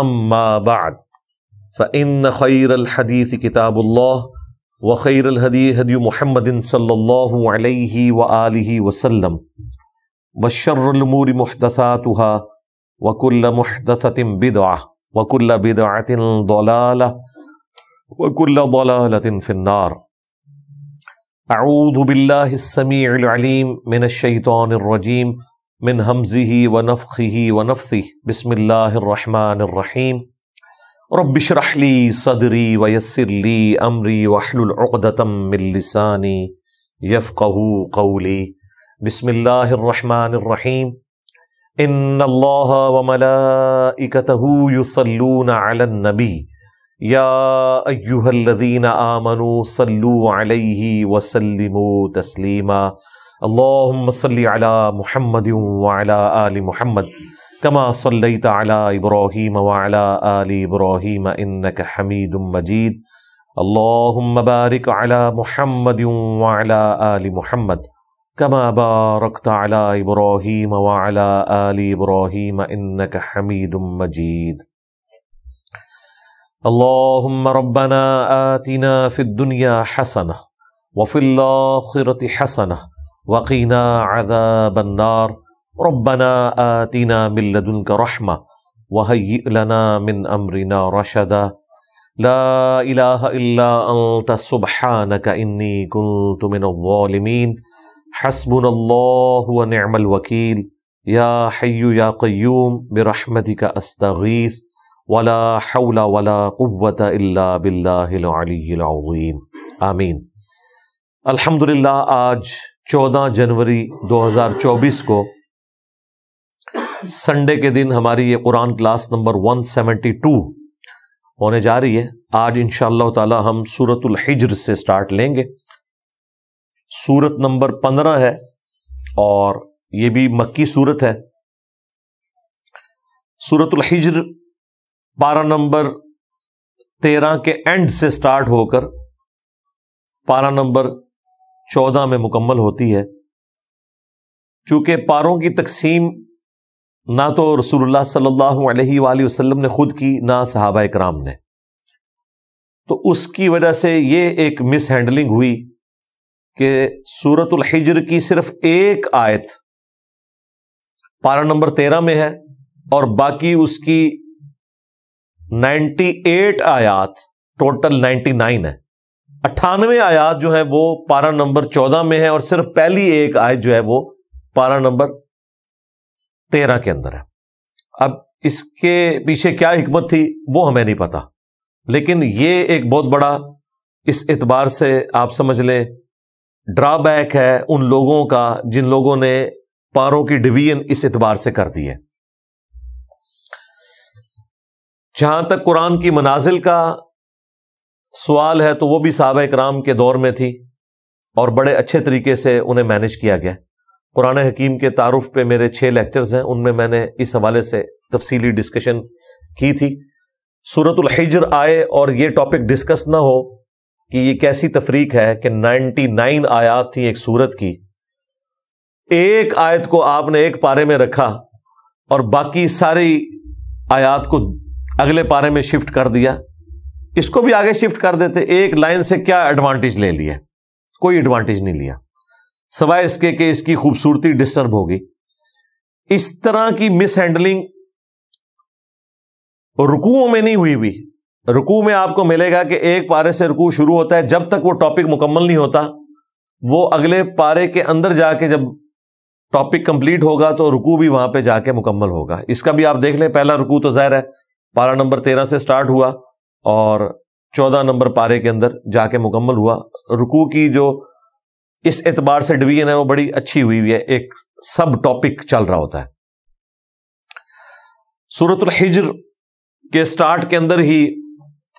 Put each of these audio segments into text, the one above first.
أما بعد فإن خير الحديث كتاب الله وخير الهدي هدي محمد صلى الله عليه وآله وسلم وشر الأمور محدثاتها وكل محدثة بدعة وكل بدعة ضلالة وكل ضلالة في النار أعوذ بالله السميع العليم من الشيطان الرجيم من همزه ونفخه ونفثه بسم الله الرحمن الرحيم رب اشرح لي صدري ويسر لي امري واحلل عقدة من لساني يفقه قولي بسم الله الرحمن الرحيم ان الله وملائكته يصلون على النبي يا ايها الذين امنوا صلوا عليه وسلموا تسليما اللهم صل على محمد وعلى آل محمد كما صليت على إبراهيم وعلى آل إبراهيم إنك حميد مجيد اللهم بارك على محمد وعلى آل محمد كما باركت على إبراهيم وعلى آل إبراهيم إنك حميد مجيد اللهم ربنا آتنا في الدنيا حسنة وفي الآخرة حسنة وقنا عذاب النار ربنا آتنا من لدنك رحمة وهيئ لنا من أمرنا رشدا لا إله إلا أنت سبحانك إني كنت من الظالمين حسبنا الله ونعم الوكيل يا حي يا قيوم برحمتك أستغيث ولا حول ولا قوة إلا بالله العلي العظيم آمين الحمد لله آج 14 जनवरी 2024 को संडे के दिन हमारी ये कुरान क्लास नंबर 172 होने जा रही है आज इन ताला हम सूरतुल हिजर से स्टार्ट लेंगे सूरत नंबर 15 है और ये भी मक्की सूरत है सूरतुल हिजर पारा नंबर तेरह के एंड से स्टार्ट होकर पारा नंबर चौदह में मुकम्मल होती है चूंकि पारों की तकसीम ना तो रसूलुल्लाह सल्लल्लाहु अलैहि वसल्लम ने खुद की ना सहाबा कराम ने तो उसकी वजह से ये एक मिस हैंडलिंग हुई कि सूरत हिजर की सिर्फ एक आयत पारा नंबर तेरह में है और बाकी उसकी नाइन्टी एट आयात टोटल नाइन्टी नाइन है अट्ठानवे आयात जो है वो पारा नंबर चौदह में है और सिर्फ पहली एक आयत जो है वो पारा नंबर तेरह के अंदर है अब इसके पीछे क्या हमत थी वो हमें नहीं पता लेकिन ये एक बहुत बड़ा इस एतबार से आप समझ लें ड्राबैक है उन लोगों का जिन लोगों ने पारों की डिवीजन इस एतबार से कर दी है जहां तक कुरान की मनाजिल का सवाल है तो वो भी साहब कराम के दौर में थी और बड़े अच्छे तरीके से उन्हें मैनेज किया गया कुरान हकीम के तारुफ पे मेरे छः लेक्चर्स हैं उनमें मैंने इस हवाले से तफसीली डिस्कशन की थी सूरतुल हिजर आए और ये टॉपिक डिस्कस ना हो कि ये कैसी तफरीक है कि नाइनटी नाइन आयात थी एक सूरत की एक आयत को आपने एक पारे में रखा और बाकी सारी आयात को अगले पारे में शिफ्ट कर दिया इसको भी आगे शिफ्ट कर देते एक लाइन से क्या एडवांटेज ले लिया कोई एडवांटेज नहीं लिया सवाए इसके कि इसकी खूबसूरती डिस्टर्ब होगी इस तरह की मिस हैंडलिंग रुकुओं में नहीं हुई हुई रुकू में आपको मिलेगा कि एक पारे से रुकू शुरू होता है जब तक वो टॉपिक मुकम्मल नहीं होता वो अगले पारे के अंदर जाके जब टॉपिक कंप्लीट होगा तो रुकू भी वहां पे जाके मुकम्मल होगा इसका भी आप देख लें पहला रुकू तो जाहिर है पारा नंबर तेरह से स्टार्ट हुआ और चौदह नंबर पारे के अंदर जाके मुकम्मल हुआ रुकू की जो इस एतबार से डिवीजन है वो बड़ी अच्छी हुई हुई है एक सब टॉपिक चल रहा होता है सूरतुल हिजर के स्टार्ट के अंदर ही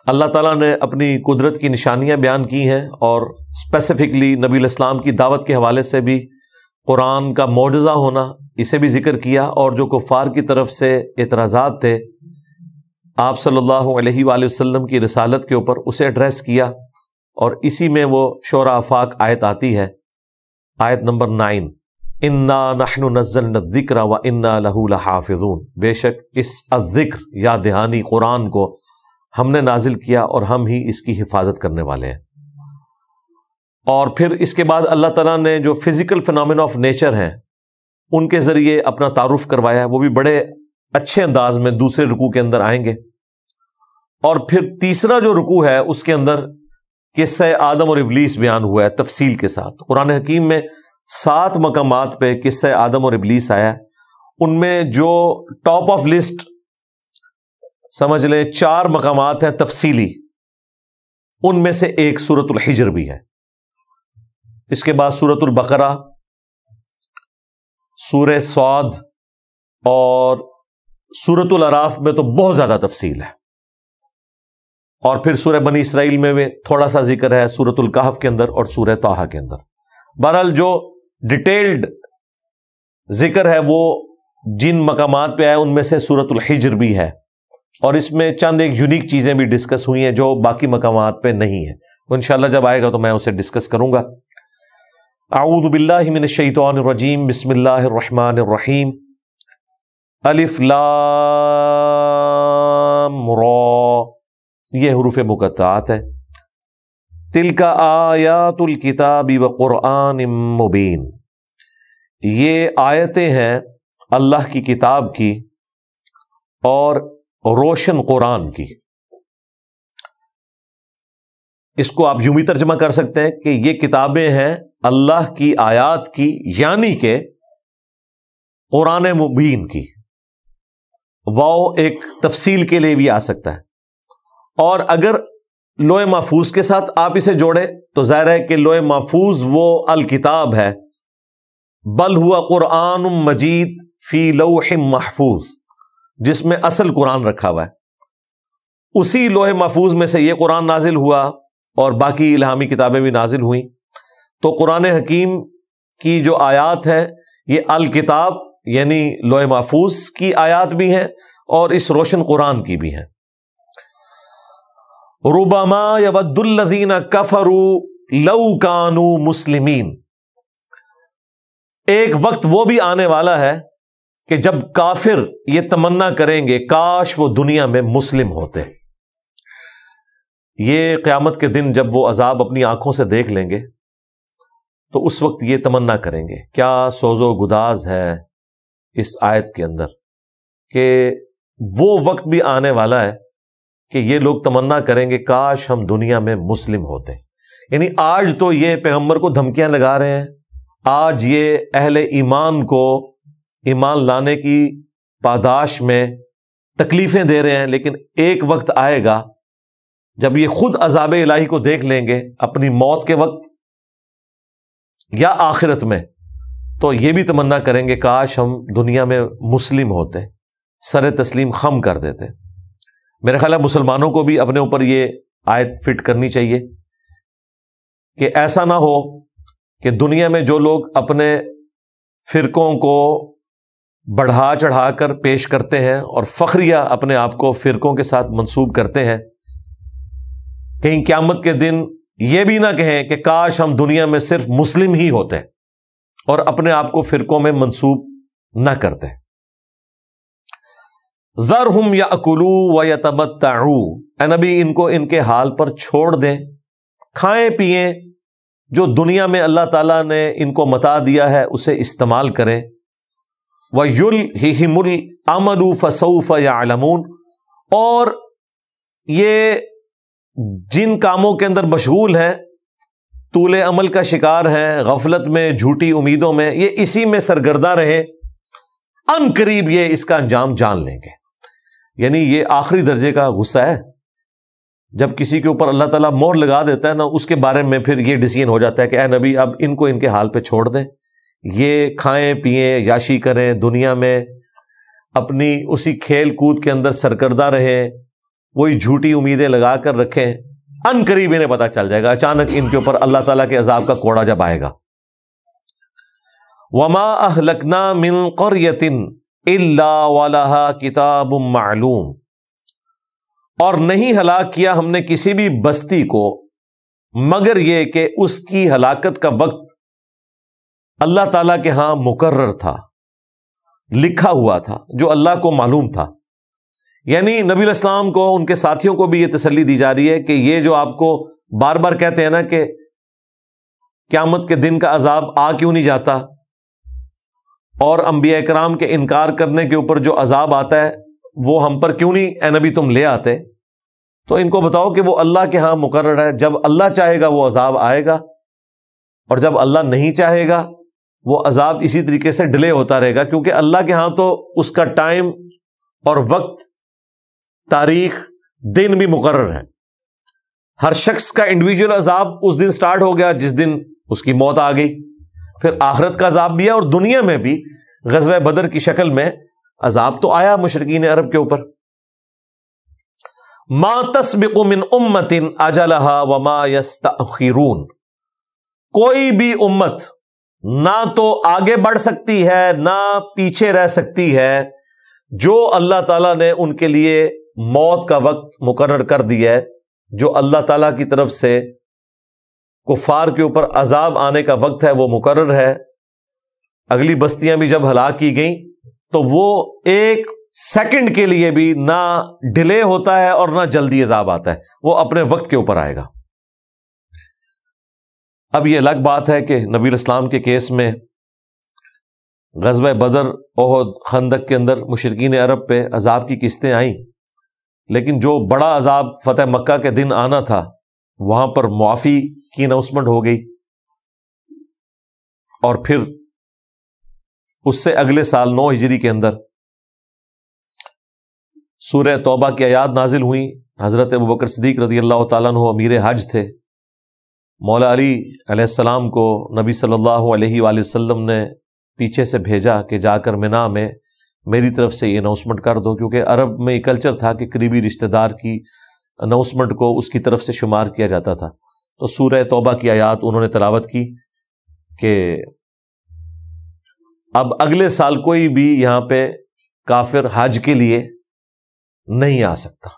अल्लाह ताला ने अपनी कुदरत की निशानियां बयान की हैं और स्पेसिफिकली नबी इस्लाम की दावत के हवाले से भी कुरान का मुआजा होना इसे भी जिक्र किया और जो कुफार की तरफ से एतराज़ात थे आप सल्लल्लाहु अलैहि वसल्लम की रसालत के ऊपर उसे एड्रेस किया और इसी में वो शोरा आफाक आयत आती है आयत नंबर नाइन इन्ना नहनु नजल जिक्र व इन्ना लहूल हाफिजून बेशक इस अजिक्र या दहानी कुरान को हमने नाजिल किया और हम ही इसकी हिफाजत करने वाले हैं और फिर इसके बाद अल्लाह तला ने जो फिजिकल फिनमिन ऑफ नेचर हैं उनके ज़रिए अपना तारुफ करवाया है वो भी बड़े अच्छे अंदाज में दूसरे रुकू के अंदर आएंगे और फिर तीसरा जो रुकू है उसके अंदर किस्सा आदम और इबलीस बयान हुआ है तफसील के साथ कुरान हकीम में सात मकाम पर किस्सा आदम और इबलीस आया है उनमें जो टॉप ऑफ लिस्ट समझ लें चार मकाम हैं तफसीली उनमें से एक सूरत हिजर भी है इसके बाद सूरतुल बकरा सूर सौद और सूरतुल अराफ में तो बहुत ज्यादा तफसील है और फिर सूरह बनी इसराइल में भी थोड़ा सा जिक्र है सूरतुल कहफ के अंदर और सूरह ताहा के अंदर बहरहाल जो डिटेल्ड जिक्र है वो जिन मकाम पर आए उनमें से सूरतुल हिजर भी है और इसमें चंद एक यूनिक चीज़ें भी डिस्कस हुई हैं जो बाकी मकाम पर नहीं है इन जब आएगा तो मैं उसे डिस्कस करूंगा आऊदबिल्लिमिनशैतरजीम बसमिल्लर रहीम अलिफ लाम ये हरूफ मुकतात है तिल का आयातुल किताबी व कुरान मुबीन ये आयतें हैं अल्लाह की किताब की और रोशन कुरान की इसको आप यूं भी तर्जमा कर सकते हैं कि ये किताबें हैं अल्लाह की आयात की यानी के कुरान मुबीन की वाओ एक तफसील के लिए भी आ सकता है और अगर लोए महफूज के साथ आप इसे जोड़ें तो ज़ाहिर है कि लोए महफूज वो अलकिताब है बल हुआ कुरान मजीद फी लोह महफूज जिसमें असल कुरान रखा हुआ है उसी लोहे महफूज में से यह कुरान नाजिल हुआ और बाकी इलामी किताबें भी नाजिल हुई तो कुरान हकीम की जो आयात है ये अलकिताब यानी लोहे महफूज की आयात भी है और इस रोशन कुरान की भी है रुबामा यवदुल्लजीना कफरू लऊ कानू मुस्लिमीन एक वक्त वो भी आने वाला है कि जब काफिर ये तमन्ना करेंगे काश वो दुनिया में मुस्लिम होते ये क्यामत के दिन जब वो अजाब अपनी आंखों से देख लेंगे तो उस वक्त ये तमन्ना करेंगे क्या सोजो गुदाज है इस आयत के अंदर कि वो वक्त भी आने वाला है कि ये लोग तमन्ना करेंगे काश हम दुनिया में मुस्लिम होते यानी आज तो ये पैगंबर को धमकियां लगा रहे हैं आज ये अहल ईमान को ईमान लाने की पादाश में तकलीफें दे रहे हैं लेकिन एक वक्त आएगा जब ये खुद अजाब इलाही को देख लेंगे अपनी मौत के वक्त या आखिरत में तो ये भी तमन्ना करेंगे काश हम दुनिया में मुस्लिम होते सर तस्लीम खम कर देते मेरा ख्याल है मुसलमानों को भी अपने ऊपर ये आयत फिट करनी चाहिए कि ऐसा ना हो कि दुनिया में जो लोग अपने फिरकों को बढ़ा चढ़ा कर पेश करते हैं और फखरिया अपने आप को फिरकों के साथ मंसूब करते हैं कहीं क्यामत के दिन यह भी ना कहें कि काश हम दुनिया में सिर्फ मुस्लिम ही होते हैं और अपने आप को फिरकों में मंसूब ना करते जर हम या अकुलू व या तारू ए नबी इनको इनके हाल पर छोड़ दें खाएं पिए जो दुनिया में अल्लाह ताला ने इनको मता दिया है उसे इस्तेमाल करें व युल ही हिमुल अमलू फसूफ या आलमून और ये जिन कामों के अंदर मशगूल हैं तूले अमल का शिकार हैं गफलत में झूठी उम्मीदों में ये इसी में सरगर्दा रहे अन करीब ये इसका अंजाम जान लेंगे यानी ये आखिरी दर्जे का गुस्सा है जब किसी के ऊपर अल्लाह ताला मोर लगा देता है ना उसके बारे में फिर ये डिसीजन हो जाता है कि ए नबी अब इनको इनके हाल पे छोड़ दें ये खाएं पिए याशी करें दुनिया में अपनी उसी खेल कूद के अंदर सरकर्दा रहें वही झूठी उम्मीदें लगा कर रखें करीब इन्हें पता चल जाएगा अचानक इनके ऊपर अल्लाह ताला के अजाब का कोड़ा जब आएगा वमा अहलकना मिन करयतिन वाला किताब मालूम और नहीं हलाक किया हमने किसी भी बस्ती को मगर यह कि उसकी हलाकत का वक्त अल्लाह ताला के हां मुकर्र था लिखा हुआ था जो अल्लाह को मालूम था यानी नबी इस्लाम को उनके साथियों को भी यह तसली दी जा रही है कि ये जो आपको बार बार कहते हैं ना कि क्यामत के दिन का अजाब आ क्यों नहीं जाता और अंबिया कराम के इनकार करने के ऊपर जो अजाब आता है वो हम पर क्यों नहीं ए नबी तुम ले आते तो इनको बताओ कि वो अल्लाह के यहां मुकर है जब अल्लाह चाहेगा वो अजाब आएगा और जब अल्लाह नहीं चाहेगा वो अजाब इसी तरीके से डिले होता रहेगा क्योंकि अल्लाह के यहां तो उसका टाइम और वक्त तारीख दिन भी मुकर है हर शख्स का इंडिविजुअल अजाब उस दिन स्टार्ट हो गया जिस दिन उसकी मौत आ गई फिर आखरत का अजाब भी है और दुनिया में भी गजब बदर की शक्ल में अजाब तो आया मुशरकिन अरब के ऊपर मा तस्बिन उम्मतिन अजलहा व मा मायरून कोई भी उम्मत ना तो आगे बढ़ सकती है ना पीछे रह सकती है जो अल्लाह ताला ने उनके लिए मौत का वक्त मुकर कर दिया है जो अल्लाह तला की तरफ से कुफार के ऊपर अजाब आने का वक्त है वो मुकर है अगली बस्तियां भी जब हला की गई तो वो एक सेकेंड के लिए भी ना डिले होता है और ना जल्दी अजाब आता है वो अपने वक्त के ऊपर आएगा अब ये अलग बात है कि नबी इस्लाम के केस में गजब बदर ओहद खंदक के अंदर मुशरकिन अरब पे अजाब की किस्तें आईं लेकिन जो बड़ा अजाब फतेह मक्का के दिन आना था वहां पर मुआफी की अनाउंसमेंट हो गई और फिर उससे अगले साल नौ हिजरी के अंदर सूर्य तोबा की आयाद नाजिल हुई हज़रत मुबकर सदीक रजी अल्लाह तु अमीर हज थे मौला अली अलैहिस्सलाम को नबी सल्लल्लाहु अलैहि वसल्लम ने पीछे से भेजा कि जाकर मिना में मेरी तरफ से ये अनाउंसमेंट कर दो क्योंकि अरब में कल्चर था कि करीबी रिश्तेदार की अनाउंसमेंट को उसकी तरफ से शुमार किया जाता था तो सूर तोबा की आयात उन्होंने तलावत की कि अब अगले साल कोई भी यहां पे काफिर हज के लिए नहीं आ सकता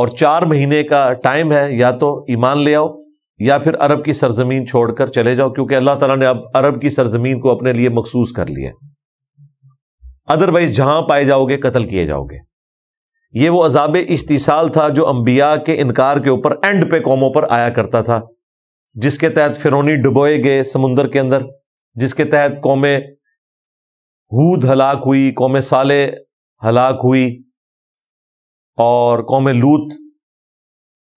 और चार महीने का टाइम है या तो ईमान ले आओ या फिर अरब की सरजमीन छोड़कर चले जाओ क्योंकि अल्लाह ताला ने अब अरब की सरजमीन को अपने लिए मखसूस कर लिया अदरवाइज जहां पाए जाओगे कत्ल किए जाओगे ये वो अजाब इस्तीसाल था जो अंबिया के इनकार के ऊपर एंड पे कौमों पर आया करता था जिसके तहत फिरोनी डुबोए गए समुंदर के अंदर जिसके तहत कौमें हूद हलाक हुई कौम साले हलाक हुई और कौम लूत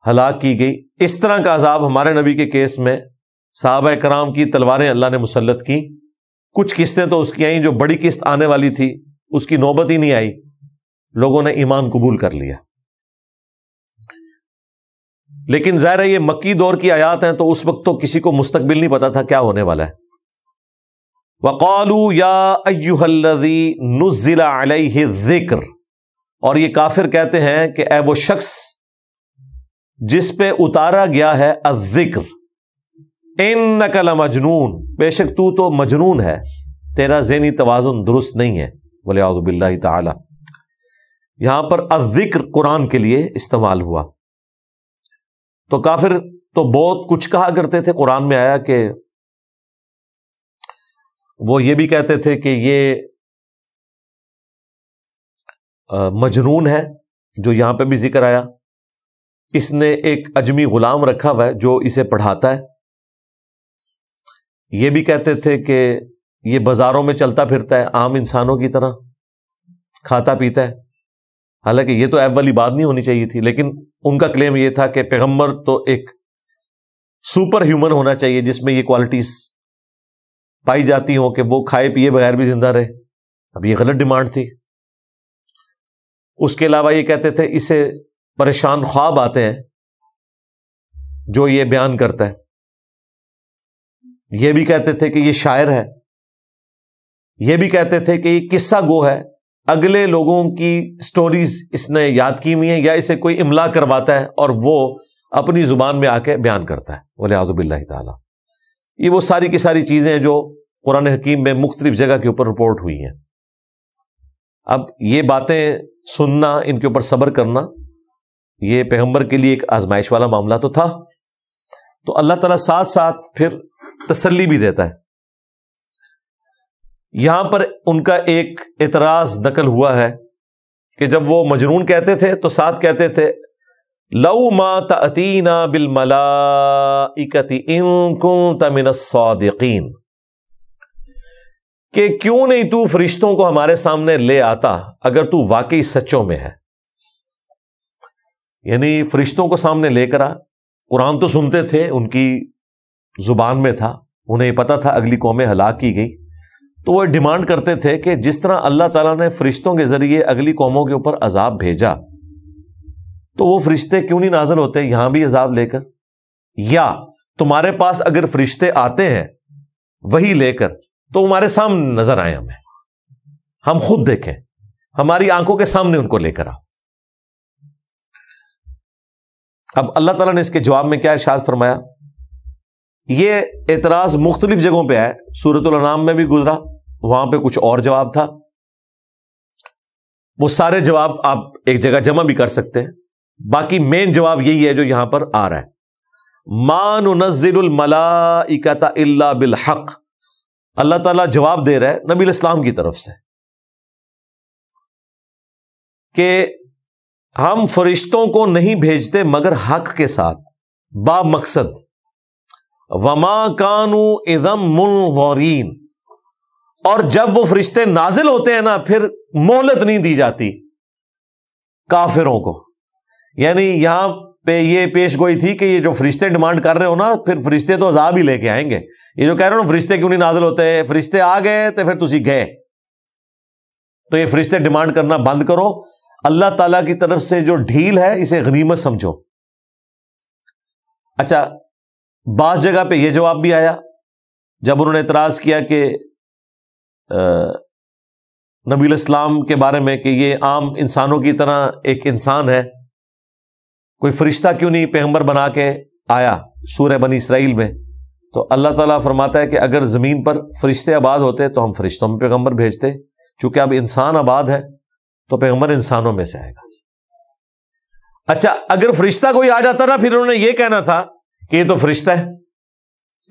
हलाक की गई इस तरह का अजाब हमारे नबी के केस में साहब कराम की तलवारें अल्लाह ने मुसलत की कुछ किस्तें तो उसकी आई जो बड़ी किस्त आने वाली थी उसकी नौबत ही नहीं आई लोगों ने ईमान कबूल कर लिया लेकिन ज़ाहिर है ये मक्की दौर की आयात हैं तो उस वक्त तो किसी को मुस्तकबिल नहीं पता था क्या होने वाला है वकालू या अयुहल्लजी नुजिला जिक्र और ये काफिर कहते हैं कि ए वो शख्स जिस पे उतारा गया है अजिक्र इन नकल मजनून बेशक तू तो मजनून है तेरा जहनी तोज़ुन दुरुस्त नहीं है बोले आउदबिल्ला ताला यहां पर अजिक्र कुरान के लिए इस्तेमाल हुआ तो काफिर तो बहुत कुछ कहा करते थे कुरान में आया कि वो ये भी कहते थे कि ये मजनून है जो यहां पे भी जिक्र आया इसने एक अजमी गुलाम रखा हुआ है जो इसे पढ़ाता है ये भी कहते थे कि ये बाजारों में चलता फिरता है आम इंसानों की तरह खाता पीता है हालांकि ये तो ऐप वाली बात नहीं होनी चाहिए थी लेकिन उनका क्लेम ये था कि पैगंबर तो एक सुपर ह्यूमन होना चाहिए जिसमें ये क्वालिटीज पाई जाती हो कि वो खाए पिए बगैर भी जिंदा रहे अब ये गलत डिमांड थी उसके अलावा ये कहते थे इसे परेशान ख्वाब आते हैं जो ये बयान करता है ये भी कहते थे कि ये शायर है ये भी कहते थे कि ये किस्सा गो है अगले लोगों की स्टोरीज इसने याद की हुई है या इसे कोई इमला करवाता है और वो अपनी जुबान में आके बयान करता है बोले आजुबिल्ला ताला ये वो सारी की सारी चीज़ें जो कुरान हकीम में मुख्तलिफ जगह के ऊपर रिपोर्ट हुई हैं अब ये बातें सुनना इनके ऊपर सब्र करना ये पैगम्बर के लिए एक आजमाइश वाला मामला तो था तो अल्लाह ताला साथ साथ फिर तसल्ली भी देता है यहां पर उनका एक एतराज नकल हुआ है कि जब वो मजरून कहते थे तो साथ कहते थे लऊ मा तीना बिल मलाकती तमिन सौदिकीन कि क्यों नहीं तू फरिश्तों को हमारे सामने ले आता अगर तू वाकई सच्चों में है यानी फरिश्तों को सामने लेकर आ कुरान तो सुनते थे उनकी जुबान में था उन्हें पता था अगली कौमें हलाक की गई तो वह डिमांड करते थे कि जिस तरह अल्लाह ताला ने फरिश्तों के जरिए अगली कौमों के ऊपर अजाब भेजा तो वो फरिश्ते क्यों नहीं नाजल होते यहां भी अजाब लेकर या तुम्हारे पास अगर फरिश्ते आते हैं वही लेकर तो हमारे सामने नजर आए हमें हम खुद देखें हमारी आंखों के सामने उनको लेकर आओ अब अल्लाह ताला ने इसके जवाब में क्या इर्शाद फरमाया ये एतराज मुख्तलिफ जगहों पर आया सूरतनाम में भी गुजरा वहां पर कुछ और जवाब था वो सारे जवाब आप एक जगह जमा भी कर सकते हैं बाकी मेन जवाब यही है जो यहां पर आ रहा है मान नज़िलमलाकता बिल हक अल्लाह तला जवाब दे रहा है नबी इस्लाम की तरफ से कि हम फरिश्तों को नहीं भेजते मगर हक के साथ बा मकसद वमा कानू इजम मुलवरीन और जब वो फरिश्ते नाजिल होते हैं ना फिर मोहलत नहीं दी जाती काफिरों को यानी यहां पे ये पेश गोई थी कि ये जो फरिश्ते डिमांड कर रहे हो ना फिर फरिश्ते तो अजाब ही लेके आएंगे ये जो कह रहे हो ना फरिश्ते क्यों नहीं नाजिल होते फरिश्ते आ गए तो फिर तुम गए तो ये फरिश्ते डिमांड करना बंद करो अल्लाह ताला की तरफ से जो ढील है इसे गनीमत समझो अच्छा बास जगह पे यह जवाब भी आया जब उन्होंने एतराज किया कि नबील इस्लाम के बारे में कि ये आम इंसानों की तरह एक इंसान है कोई फरिश्ता क्यों नहीं पैगंबर बना के आया सूर्य बनी इसराइल में तो अल्लाह ताला फरमाता है कि अगर ज़मीन पर फरिश्ते आबाद होते तो हम फरिश्तों में पैगंबर भेजते चूंकि अब इंसान आबाद है तो पैगंबर इंसानों में से आएगा अच्छा अगर फरिश्ता कोई आ जाता ना फिर उन्होंने ये कहना था कि ये तो फरिश्ता है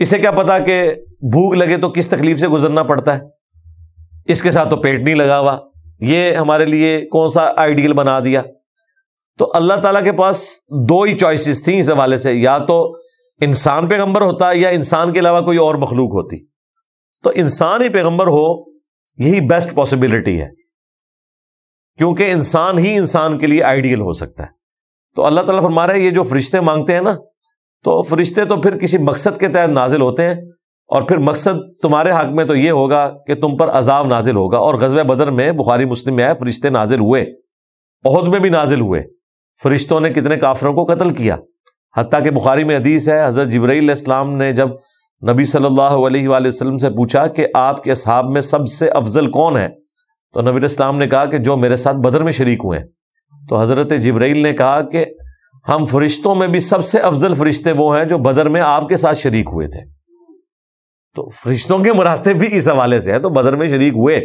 इसे क्या पता कि भूख लगे तो किस तकलीफ से गुजरना पड़ता है इसके साथ तो पेट नहीं लगा हुआ ये हमारे लिए कौन सा आइडियल बना दिया तो अल्लाह ताला के पास दो ही चॉइसेस थी इस हवाले से या तो इंसान पैगंबर होता या इंसान के अलावा कोई और मखलूक होती तो इंसान ही पैगंबर हो यही बेस्ट पॉसिबिलिटी है क्योंकि इंसान ही इंसान के लिए आइडियल हो सकता है तो अल्लाह ताला फरमा रहा है ये जो फरिश्ते मांगते हैं ना तो फरिश्ते तो फिर किसी मकसद के तहत नाजिल होते हैं और फिर मकसद तुम्हारे हक में तो ये होगा कि तुम पर अजाब नाजिल होगा और गजब बदर में बुखारी मुस्लिम में आया फरिश्ते नाजिल हुए अहद में भी नाजिल हुए फरिश्तों ने कितने काफरों को कत्ल किया हती कि बुखारी में हदीस है हज़रत जबरीसम ने जब नबी सल्लल्लाहु अलैहि वसल्लम से पूछा कि आपके असहाब में सबसे अफजल कौन है तो नबी इस्लाम ने कहा कि जो मेरे साथ बदर में शरीक हुए तो हज़रत जबरील ने कहा कि हम फरिश्तों में भी सबसे अफजल फरिश्ते वो हैं जो बदर में आपके साथ शरीक हुए थे तो फरिश्तों के मुराते भी इस हवाले से है तो बदर में शरीक हुए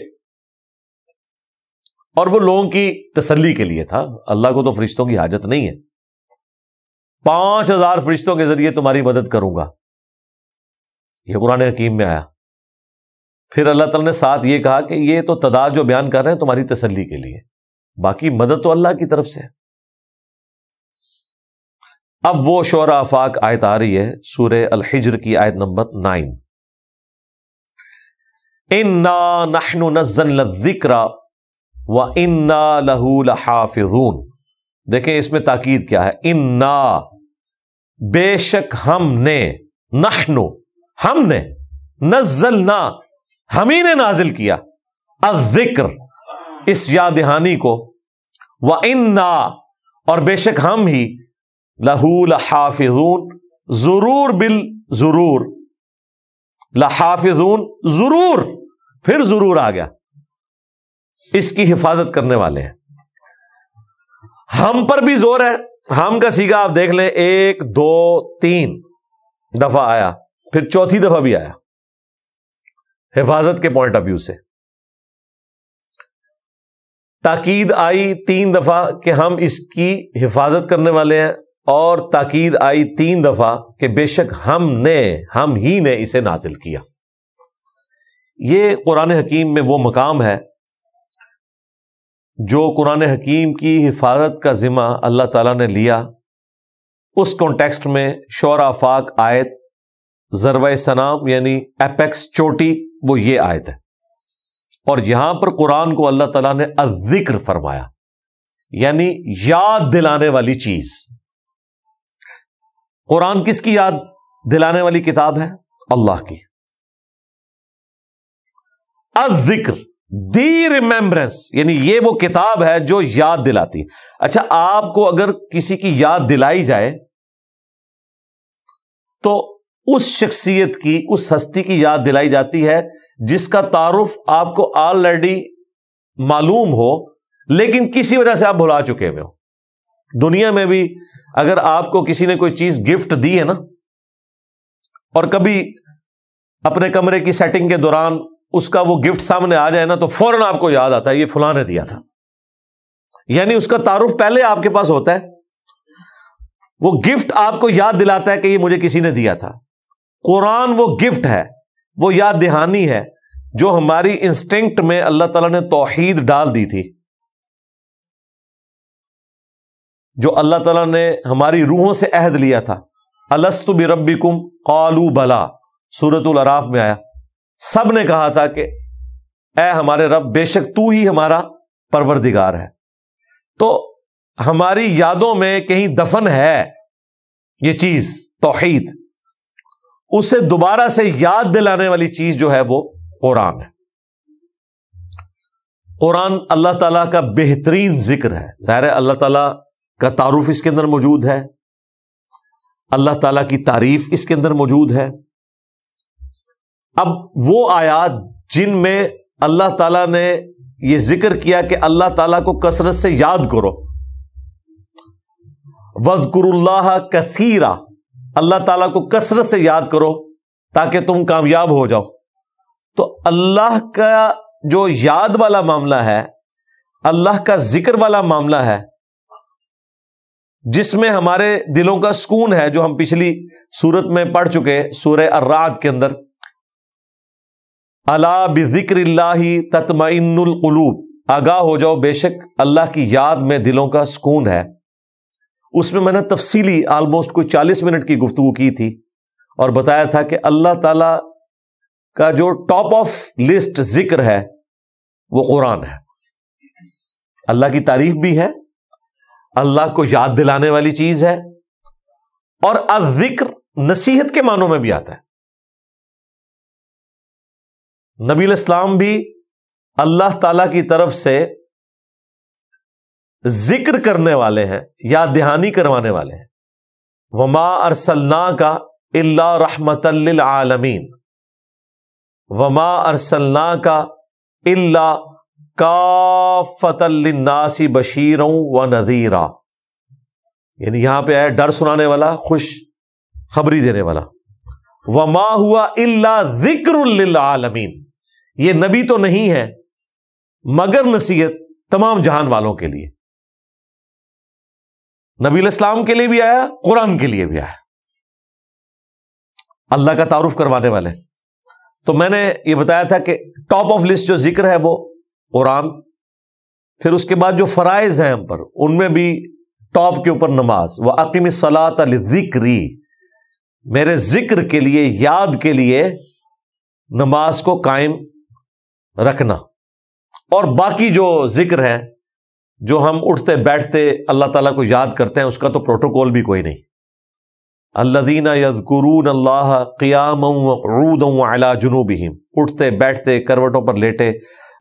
और वो लोगों की तसली के लिए था अल्लाह को तो फरिश्तों की हाजत नहीं है पांच हजार फरिश्तों के जरिए तुम्हारी मदद करूंगा यह कुरान हकीम में आया फिर अल्लाह तला ने साथ ये कहा कि ये तो तदाद जो बयान कर रहे हैं तुम्हारी तसली के लिए बाकी मदद तो अल्लाह की तरफ से है अब वो शोर आफाक आयत आ रही है अल हिजर की आयत नंबर नाइन इन्ना नहनु नजन जिक्रा व इन्ना लहू लहाफिजून देखें इसमें ताकीद क्या है इन्ना बेशक हमने नहनु हमने नजल ना हम ही ने नाजिल किया अजिक्र इस याद दहानी को व इन्ना और बेशक हम ही लहू लहाफिजून जरूर बिल जरूर लहाफिजून जरूर फिर जरूर आ गया इसकी हिफाजत करने वाले हैं हम पर भी जोर है हम का सीगा आप देख लें एक दो तीन दफा आया फिर चौथी दफा भी आया हिफाजत के पॉइंट ऑफ व्यू से ताकीद आई तीन दफा कि हम इसकी हिफाजत करने वाले हैं और ताकीद आई तीन दफा कि बेशक हमने हम ही ने इसे नाजिल किया ये कुरान हकीम में वो मकाम है जो कुरान हकीम की हिफाजत का ज़िम्मा अल्लाह ताला ने लिया उस कॉन्टेक्स्ट में शौरा फाक आयत ज़रवा सनाम यानी एपेक्स चोटी वो ये आयत है और यहां पर कुरान को अल्लाह ताला ने अजिक्र फरमाया यानी याद दिलाने वाली चीज़ कुरान किसकी याद दिलाने वाली किताब है अल्लाह की अजिक्र दी रिमेम्बरेंस यानी ये वो किताब है जो याद दिलाती अच्छा आपको अगर किसी की याद दिलाई जाए तो उस शख्सियत की उस हस्ती की याद दिलाई जाती है जिसका तारुफ आपको ऑलरेडी मालूम हो लेकिन किसी वजह से आप भुला चुके हुए हो दुनिया में भी अगर आपको किसी ने कोई चीज गिफ्ट दी है ना और कभी अपने कमरे की सेटिंग के दौरान उसका वो गिफ्ट सामने आ जाए ना तो फौरन आपको याद आता है ये फुला ने दिया था यानी उसका तारुफ पहले आपके पास होता है वो गिफ्ट आपको याद दिलाता है कि ये मुझे किसी ने दिया था कुरान वो गिफ्ट है वो याद दहानी है जो हमारी इंस्टिंक्ट में अल्लाह ताला ने तोहीद डाल दी थी जो अल्लाह तला ने हमारी रूहों से अहद लिया था अलस्तु बिरबी कुम कालू बला सूरत अराफ में आया सब ने कहा था कि ए हमारे रब बेशक तू ही हमारा परवरदिगार है तो हमारी यादों में कहीं दफन है ये चीज तोहैद उसे दोबारा से याद दिलाने वाली चीज जो है वो कुरान है कुरान अल्लाह तला का बेहतरीन जिक्र है ज़ाहिर अल्लाह तला का तारुफ इसके अंदर मौजूद है अल्लाह ताला की तारीफ इसके अंदर मौजूद है अब वो आयात जिनमें अल्लाह ताला ने ये जिक्र किया कि अल्लाह ताला को कसरत से याद करो वजकुरुल्लाह कसीरा अल्लाह ताला को कसरत से याद करो ताकि तुम कामयाब हो जाओ तो अल्लाह का जो याद वाला मामला है अल्लाह का जिक्र वाला मामला है जिसमें हमारे दिलों का सुकून है जो हम पिछली सूरत में पढ़ चुके हैं सूर्य अर्राद के अंदर अला बिक्री तत्मिनकलूब आगाह हो जाओ बेशक अल्लाह की याद में दिलों का सुकून है उसमें मैंने तफसीली आलमोस्ट कोई चालीस मिनट की गुफ्तु की थी और बताया था कि अल्लाह ताला का जो टॉप ऑफ लिस्ट जिक्र है वो कुरान है अल्लाह की तारीफ भी है अल्लाह को याद दिलाने वाली चीज है और अजिक्र नसीहत के मानों में भी आता है नबी इस्लाम भी अल्लाह ताला की तरफ से जिक्र करने वाले हैं या दहानी करवाने वाले हैं वमा अरसलना का इल्ला रहमत आलमीन वमा अरसलना का इल्ला का बशीर व नजीरा यानी यहां पे आया डर सुनाने वाला खुश खबरी देने वाला व मा हुआ इल्ला जिक्र आलमीन ये नबी तो नहीं है मगर नसीहत तमाम जहान वालों के लिए नबी इस्लाम के लिए भी आया कुरान के लिए भी आया अल्लाह का तारुफ करवाने वाले तो मैंने ये बताया था कि टॉप ऑफ लिस्ट जो जिक्र है वो और फिर उसके बाद जो फ़राइज़ हैं हम पर उनमें भी टॉप के ऊपर नमाज व अकीम सलात जिक्री मेरे जिक्र के लिए याद के लिए नमाज को कायम रखना और बाकी जो जिक्र है जो हम उठते बैठते अल्लाह ताला को याद करते हैं उसका तो प्रोटोकॉल भी कोई नहीं अल्लादीना यदकुरून अल्लाह क़ियाम अला जुनूबहिम उठते बैठते करवटों पर लेटे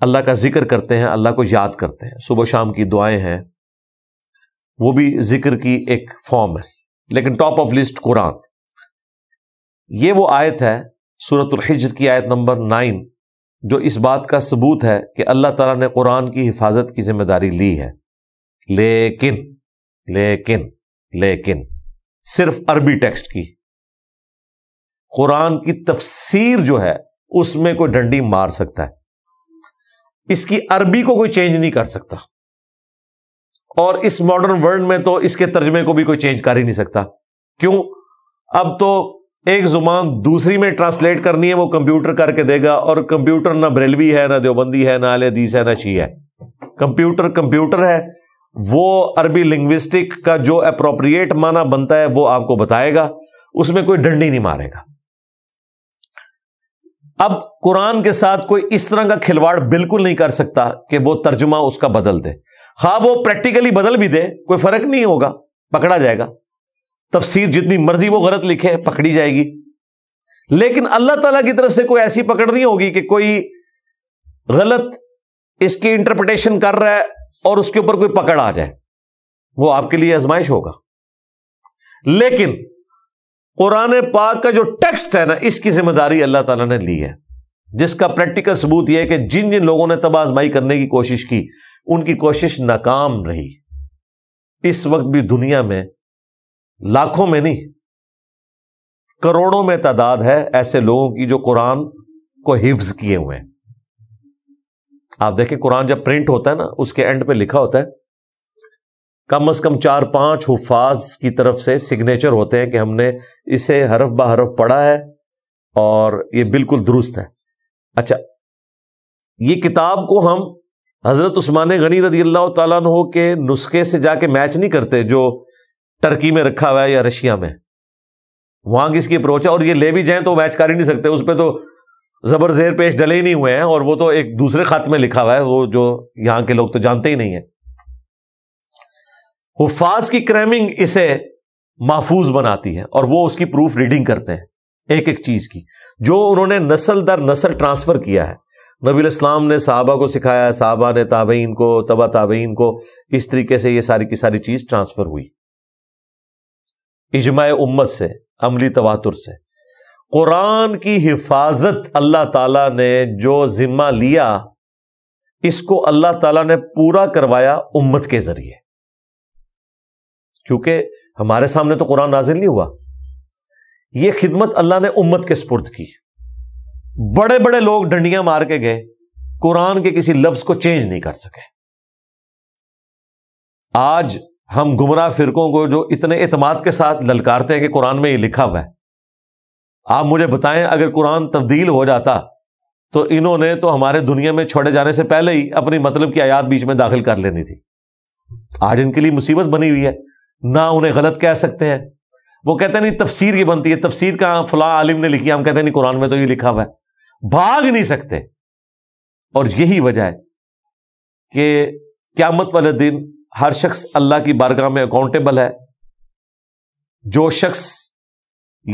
अल्लाह का जिक्र करते हैं अल्लाह को याद करते हैं सुबह शाम की दुआएं हैं वो भी जिक्र की एक फॉर्म है लेकिन टॉप ऑफ लिस्ट कुरान ये वो आयत है सूरत हिजर की आयत नंबर नाइन जो इस बात का सबूत है कि अल्लाह तला ने कुरान की हिफाजत की जिम्मेदारी ली है लेकिन लेकिन लेकिन सिर्फ अरबी टेक्स्ट की कुरान की तफसीर जो है उसमें कोई डंडी मार सकता है इसकी अरबी को कोई चेंज नहीं कर सकता और इस मॉडर्न वर्ल्ड में तो इसके तर्जमे को भी कोई चेंज कर ही नहीं सकता क्यों अब तो एक जुबान दूसरी में ट्रांसलेट करनी है वो कंप्यूटर करके देगा और कंप्यूटर ना बरेलवी है ना देवबंदी है ना अलहदीस है ना शी है कंप्यूटर कंप्यूटर है वो अरबी लिंग्विस्टिक का जो अप्रोप्रिएट माना बनता है वो आपको बताएगा उसमें कोई डंडी नहीं मारेगा अब कुरान के साथ कोई इस तरह का खिलवाड़ बिल्कुल नहीं कर सकता कि वो तर्जुमा उसका बदल दे हाँ वो प्रैक्टिकली बदल भी दे कोई फर्क नहीं होगा पकड़ा जाएगा तफसीर जितनी मर्जी वो गलत लिखे पकड़ी जाएगी लेकिन अल्लाह ताला की तरफ से कोई ऐसी पकड़ नहीं होगी कि कोई गलत इसकी इंटरप्रिटेशन कर रहा है और उसके ऊपर कोई पकड़ आ जाए वो आपके लिए आजमाइश होगा लेकिन कुरान पाक का जो टेक्स्ट है ना इसकी जिम्मेदारी अल्लाह ताला ने ली है जिसका प्रैक्टिकल सबूत यह है कि जिन जिन लोगों ने तबाजमाई करने की कोशिश की उनकी कोशिश नाकाम रही इस वक्त भी दुनिया में लाखों में नहीं करोड़ों में तादाद है ऐसे लोगों की जो कुरान को हिफ्ज किए हुए हैं आप देखें कुरान जब प्रिंट होता है ना उसके एंड पे लिखा होता है कम अज कम चार पांच हुफाज की तरफ से सिग्नेचर होते हैं कि हमने इसे हरफ ब हरफ पढ़ा है और ये बिल्कुल दुरुस्त है अच्छा ये किताब को हम हज़रत उस्मान गनी रदी अल्लाह तु के नुस्खे से जाके मैच नहीं करते जो टर्की में रखा हुआ है या रशिया में वहां की इसकी अप्रोच है और ये ले भी जाए तो मैच कर ही नहीं सकते उस पर तो ज़बर जेर पेश डले ही नहीं हुए हैं और वो तो एक दूसरे खात में लिखा हुआ है वो जो यहाँ के लोग तो जानते ही नहीं है हुफाज की क्रैमिंग इसे महफूज बनाती है और वो उसकी प्रूफ रीडिंग करते हैं एक एक चीज की जो उन्होंने नस्ल दर नस्ल ट्रांसफर किया है नबी इस्लाम ने साहबा को सिखाया साहबा ने ताबेन को तबा ताबेन को इस तरीके से ये सारी की सारी चीज ट्रांसफर हुई इजमा उम्मत से अमली तवातुर से कुरान की हिफाजत अल्लाह ताला ने जो जिम्मा लिया इसको अल्लाह ताला ने पूरा करवाया उम्मत के जरिए क्योंकि हमारे सामने तो कुरान नाजिल नहीं हुआ यह खिदमत अल्लाह ने उम्मत के स्पुर्द की बड़े बड़े लोग डंडियां मार के गए कुरान के किसी लफ्ज को चेंज नहीं कर सके आज हम गुमराह फिरकों को जो इतने इतमाद के साथ ललकारते हैं कि कुरान में ये लिखा हुआ है आप मुझे बताएं अगर कुरान तब्दील हो जाता तो इन्होंने तो हमारे दुनिया में छोड़े जाने से पहले ही अपनी मतलब की आयात बीच में दाखिल कर लेनी थी आज इनके लिए मुसीबत बनी हुई है ना उन्हें गलत कह सकते हैं वो कहते नहीं तफसीर की बनती है तफसीर का फला आलिम ने लिखी हम कहते नहीं कुरान में तो ये लिखा हुआ है भाग नहीं सकते और यही वजह है कि क्या मत वाले दिन हर शख्स अल्लाह की बारगाह में अकाउंटेबल है जो शख्स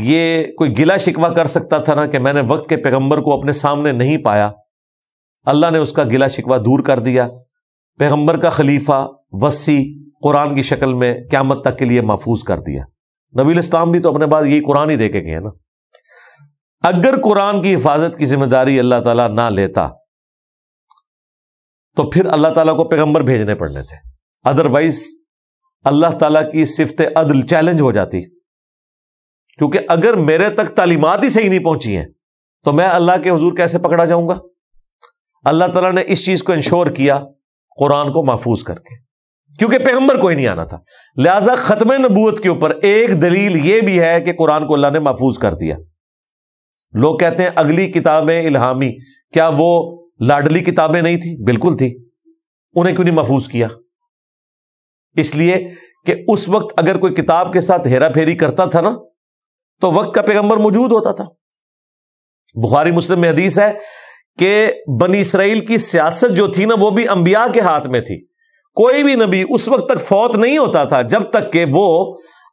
ये कोई गिला शिकवा कर सकता था ना कि मैंने वक्त के पैगंबर को अपने सामने नहीं पाया अल्लाह ने उसका गिला शिकवा दूर कर दिया पैगंबर का खलीफा वसी कुरान की शक्ल में क्यामत तक के लिए महफूज कर दिया नबील इस्लाम भी तो अपने बाद यही कुरान ही देखे गए ना अगर कुरान की हिफाजत की जिम्मेदारी अल्लाह तला ना लेता तो फिर अल्लाह तला को पैगंबर भेजने पड़ने थे अदरवाइज अल्लाह तला की सिफत अदल चैलेंज हो जाती क्योंकि अगर मेरे तक तालीमत ही सही नहीं पहुंची है तो मैं अल्लाह के हजूर कैसे पकड़ा जाऊंगा अल्लाह तला ने इस चीज को इंश्योर किया कुरान को महफूज करके क्योंकि पैगंबर कोई नहीं आना था लिहाजा खत्म नबूत के ऊपर एक दलील यह भी है कि कुरान को अल्लाह ने महफूज कर दिया लोग कहते हैं अगली किताबें इल्हामी क्या वो लाडली किताबें नहीं थी बिल्कुल थी उन्हें क्यों नहीं महफूज किया इसलिए कि उस वक्त अगर कोई किताब के साथ हेरा फेरी करता था ना तो वक्त का पैगंबर मौजूद होता था बुखारी मुस्लिम में हदीस है कि बनी इसराइल की सियासत जो थी ना वो भी अंबिया के हाथ में थी कोई भी नबी उस वक्त तक फौत नहीं होता था जब तक कि वो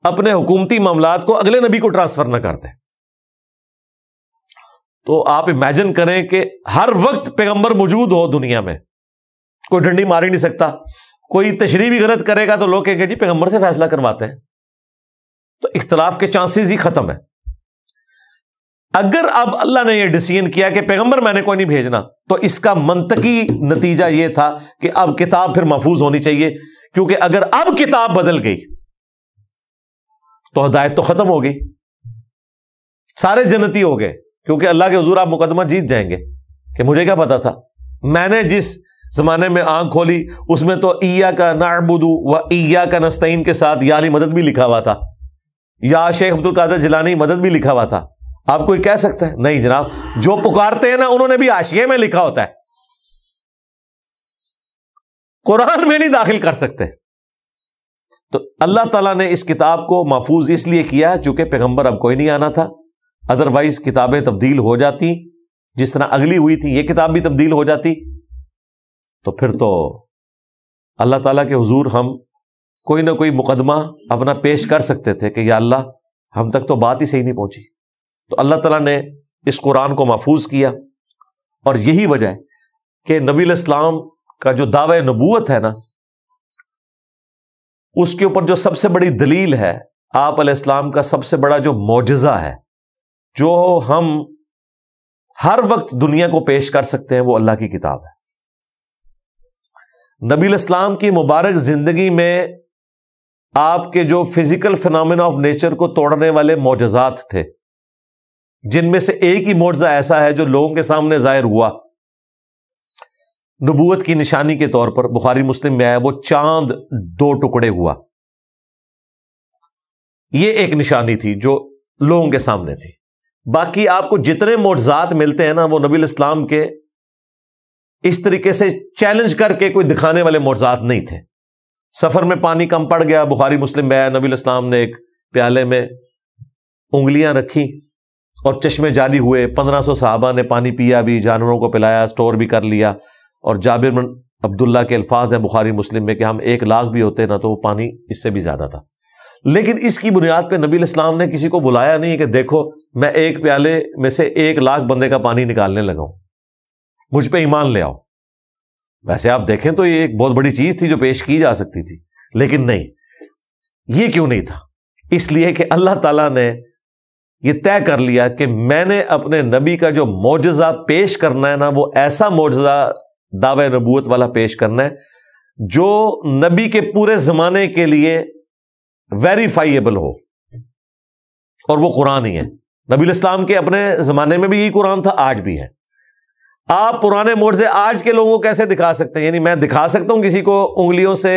अपने हुकूमती मामला को अगले नबी को ट्रांसफर ना कर दे तो आप इमेजिन करें कि हर वक्त पैगंबर मौजूद हो दुनिया में कोई डंडी मार ही नहीं सकता कोई तशरी भी गलत करेगा तो लोग कहेंगे जी पैगंबर से फैसला करवाते हैं तो इख्तलाफ के चांसेस ही खत्म है अगर अब अल्लाह ने यह डिसीजन किया कि पैगंबर मैंने कोई नहीं भेजना तो इसका मंतकी नतीजा यह था कि अब किताब फिर महफूज होनी चाहिए क्योंकि अगर अब किताब बदल गई तो हदायत तो खत्म हो गई सारे जन्नती हो गए क्योंकि अल्लाह के हजूर आप मुकदमा जीत जाएंगे कि मुझे क्या पता था मैंने जिस जमाने में आंख खोली उसमें तो ईया का नाबुदू व ईया का नस्तईन के साथ याली मदद भी लिखा हुआ था या शेख अब्दुल कादर जिलानी मदद भी लिखा हुआ था आप कोई कह सकता है नहीं जनाब जो पुकारते हैं ना उन्होंने भी आशिया में लिखा होता है कुरान में नहीं दाखिल कर सकते तो अल्लाह ताला ने इस किताब को महफूज इसलिए किया चूंकि पैगंबर अब कोई नहीं आना था अदरवाइज किताबें तब्दील हो जाती जिस तरह अगली हुई थी ये किताब भी तब्दील हो जाती तो फिर तो अल्लाह ताला के हजूर हम कोई ना कोई मुकदमा अपना पेश कर सकते थे कि या अल्लाह हम तक तो बात ही सही नहीं पहुंची तो अल्लाह तला ने इस कुरान को महफूज किया और यही वजह है कि नबी इस्लाम का जो दावे नबूत है ना उसके ऊपर जो सबसे बड़ी दलील है आप इस्लाम का सबसे बड़ा जो मुजजा है जो हम हर वक्त दुनिया को पेश कर सकते हैं वो अल्लाह की किताब है नबी इस्लाम की मुबारक जिंदगी में आपके जो फिजिकल फिनोमिना ऑफ नेचर को तोड़ने वाले मोजात थे जिनमें से एक ही मोर्जा ऐसा है जो लोगों के सामने जाहिर हुआ नबूत की निशानी के तौर पर बुखारी मुस्लिम में आया वो चांद दो टुकड़े हुआ ये एक निशानी थी जो लोगों के सामने थी बाकी आपको जितने मोटजात मिलते हैं ना वो नबी इस्लाम के इस तरीके से चैलेंज करके कोई दिखाने वाले मोटजात नहीं थे सफर में पानी कम पड़ गया बुखारी मुस्लिम में आया नबी इस्लाम ने एक प्याले में उंगलियां रखी और चश्मे जारी हुए पंद्रह सौ साहबा ने पानी पिया भी जानवरों को पिलाया स्टोर भी कर लिया और जाबिर अब्दुल्ला के अल्फाज हैं बुखारी मुस्लिम में कि हम एक लाख भी होते ना तो वो पानी इससे भी ज़्यादा था लेकिन इसकी बुनियाद पर नबी इस्लाम ने किसी को बुलाया नहीं कि देखो मैं एक प्याले में से एक लाख बंदे का पानी निकालने लगाऊं मुझ पर ईमान ले आओ वैसे आप देखें तो ये एक बहुत बड़ी चीज़ थी जो पेश की जा सकती थी लेकिन नहीं ये क्यों नहीं था इसलिए कि अल्लाह ताला ने ये तय कर लिया कि मैंने अपने नबी का जो मोजा पेश करना है ना वो ऐसा मोजा दावे नबूत वाला पेश करना है जो नबी के पूरे जमाने के लिए वेरीफाइएबल हो और वो कुरान ही है नबी इस्लाम के अपने जमाने में भी यही कुरान था आज भी है आप पुराने मोर्जे आज के लोगों को कैसे दिखा सकते हैं यानी मैं दिखा सकता हूं किसी को उंगलियों से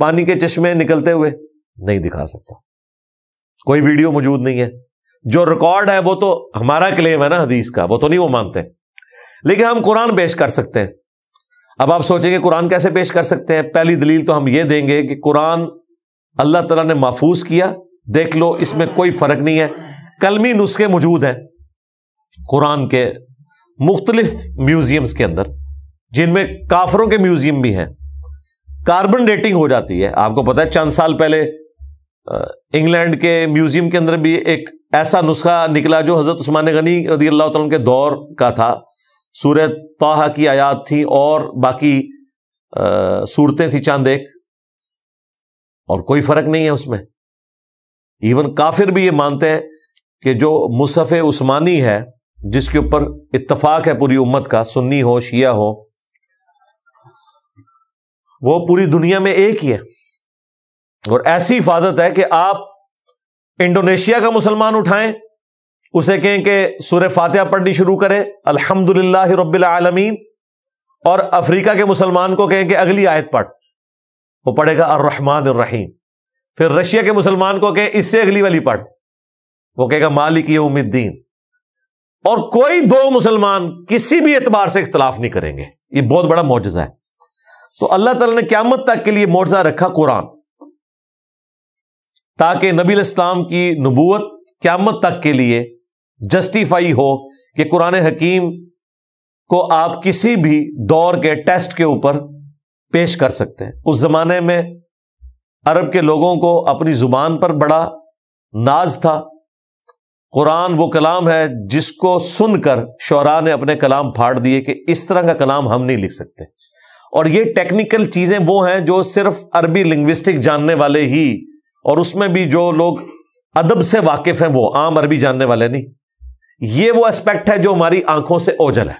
पानी के चश्मे निकलते हुए नहीं दिखा सकता कोई वीडियो मौजूद नहीं है जो रिकॉर्ड है वो तो हमारा क्लेम है ना हदीस का वो तो नहीं वो मानते लेकिन हम कुरान पेश कर सकते हैं अब आप सोचेंगे कुरान कैसे पेश कर सकते हैं पहली दलील तो हम ये देंगे कि कुरान अल्लाह तला ने महफूज किया देख लो इसमें कोई फर्क नहीं है कलमी नुस्खे मौजूद हैं कुरान के मुख्तलिफ म्यूजियम्स के अंदर जिनमें काफरों के म्यूजियम भी हैं कार्बन डेटिंग हो जाती है आपको पता है चंद साल पहले इंग्लैंड के म्यूजियम के अंदर भी एक ऐसा नुस्खा निकला जो हज़रत उस्मान गनी रदी अल्लाह तुम के दौर का था सूर्य तोहा की आयात थी और बाकी सूरतें थी चांद एक और कोई फ़र्क नहीं है उसमें इवन काफिर भी ये मानते हैं कि जो मुसफ़ उस्मानी है जिसके ऊपर इत्तफाक है पूरी उम्मत का सुन्नी हो शिया हो वो पूरी दुनिया में एक ही है और ऐसी हिफाजत है कि आप इंडोनेशिया का मुसलमान उठाएं उसे कहें कि सूर्य फातिहा पढ़नी शुरू करें अल्हम्दुलिल्लाह रब्बिल आलमीन और अफ्रीका के मुसलमान को कहें कि अगली आयत पढ़ वो पढ़ेगा अर्रहमान रहीम फिर रशिया के मुसलमान को कहें इससे अगली वाली पढ़ वो कहेगा मालिक ये और कोई दो मुसलमान किसी भी एतबार से इख्तलाफ नहीं करेंगे ये बहुत बड़ा मुआजा है तो अल्लाह तला ने क्यामत तक के लिए मुआवजा रखा कुरान ताकि नबी इस्लाम की नबूत क्यामत तक के लिए जस्टिफाई हो कि कुरान हकीम को आप किसी भी दौर के टेस्ट के ऊपर पेश कर सकते हैं उस जमाने में अरब के लोगों को अपनी जुबान पर बड़ा नाज था कुरान वो कलाम है जिसको सुनकर शौरा ने अपने कलाम फाड़ दिए कि इस तरह का कलाम हम नहीं लिख सकते और ये टेक्निकल चीजें वो हैं जो सिर्फ अरबी लिंग्विस्टिक जानने वाले ही और उसमें भी जो लोग अदब से वाकिफ हैं वो आम अरबी जानने वाले नहीं ये वो एस्पेक्ट है जो हमारी आंखों से ओझल है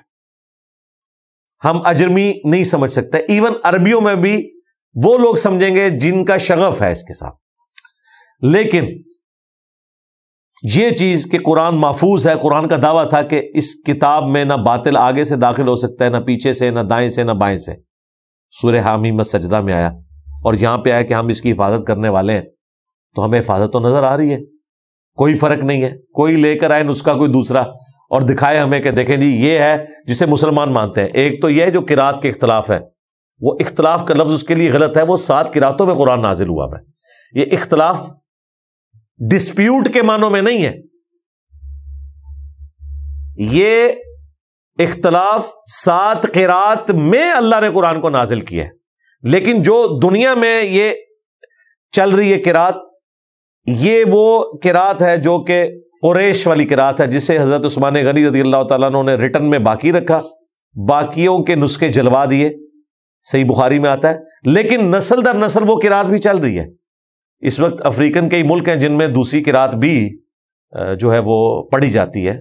हम अजरमी नहीं समझ सकते इवन अरबियों में भी वो लोग समझेंगे जिनका शगफ है इसके साथ लेकिन ये चीज कि कुरान महफूज है कुरान का दावा था कि इस किताब में ना बातिल आगे से दाखिल हो सकता है ना पीछे से ना दाएं से ना बाएं से सूर्य हामीमत सजदा में आया और यहां पे आया कि हम इसकी हिफाजत करने वाले हैं तो हमें हिफाजत तो नजर आ रही है कोई फर्क नहीं है कोई लेकर आए नुस्खा कोई दूसरा और दिखाए हमें कि देखें जी ये है जिसे मुसलमान मानते हैं एक तो यह है जो किरात के इख्तलाफ है वो इख्तलाफ का लफ्ज उसके लिए गलत है वो सात किरातों में कुरान नाजिल हुआ है ये इख्तलाफ डिस्प्यूट के मानों में नहीं है ये इख्तलाफ सात किरात में अल्लाह ने कुरान को नाजिल किया है लेकिन जो दुनिया में ये चल रही है किरात ये वो किरात है जो कि कुरेश वाली किरात है जिसे हजरत उस्मान गनी रदी अल्लाह तु ने रिटर्न में बाकी रखा बाकियों के नुस्खे जलवा दिए सही बुखारी में आता है लेकिन नसल दर नसल वो किरात भी चल रही है इस वक्त अफ्रीकन कई मुल्क हैं जिनमें दूसरी किरात भी जो है वो पढ़ी जाती है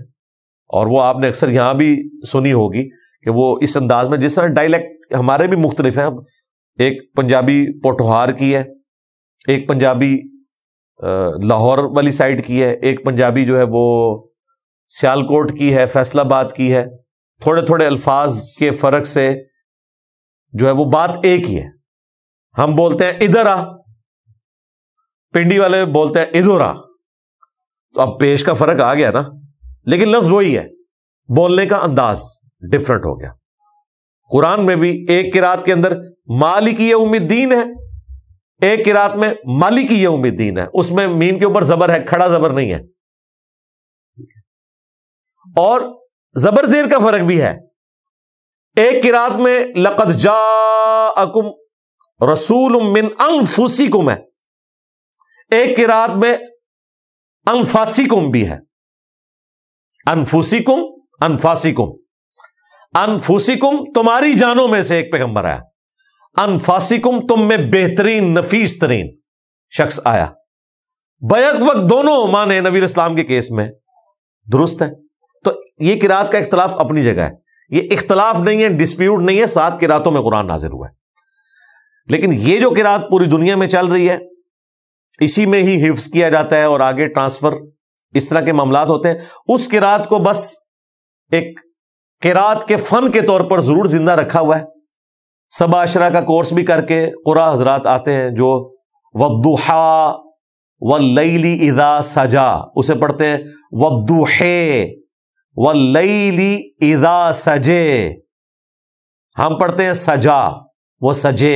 और वो आपने अक्सर यहां भी सुनी होगी कि वो इस अंदाज में जिस तरह डायलैक्ट हमारे भी मुख्तलिफ हैं एक पंजाबी पोटोहार की है एक पंजाबी लाहौर वाली साइड की है एक पंजाबी जो है वो सियालकोट की है फैसलाबाद की है थोड़े थोड़े अल्फाज के फ़र्क से जो है वो बात एक ही है हम बोलते हैं इधर आ पिंडी वाले बोलते हैं इधर आ तो अब पेश का फर्क आ गया ना लेकिन लफ्ज वही है बोलने का अंदाज डिफरेंट हो गया कुरान में भी एक किरात के अंदर मालिकी उम्मीदीन है एक किरात में माली की यह उम्मीद दीन है उसमें मीम के ऊपर जबर है खड़ा जबर नहीं है और जबर जेर का फर्क भी है एक किरात में लकत जा अकुम रसूल मिन अंगफूसिकुम है एक किरात में कुम भी है अनफूसी अनफासी कुम अनफूसी अनफूसिकुम तुम्हारी जानों में से एक पैगंबर आया अनफासिकुम तुम में बेहतरीन नफीस तरीन शख्स आया बैक वक्त दोनों माने नबी इस्लाम के केस में दुरुस्त है तो ये किरात का इख्तलाफ अपनी जगह है ये इख्तलाफ नहीं है डिस्प्यूट नहीं है सात किरातों में कुरान नाजिर हुआ है लेकिन ये जो किरात पूरी दुनिया में चल रही है इसी में ही हिफ्स किया जाता है और आगे ट्रांसफर इस तरह के मामला होते हैं उस किरात को बस एक किरात के फन के तौर पर जरूर जिंदा रखा हुआ है सबाशरा का कोर्स भी करके कुरा हजरात आते हैं जो वुहा व लईली इदा सजा उसे पढ़ते हैं वदुहे व लईली इदा सजे हम पढ़ते हैं सजा व सजे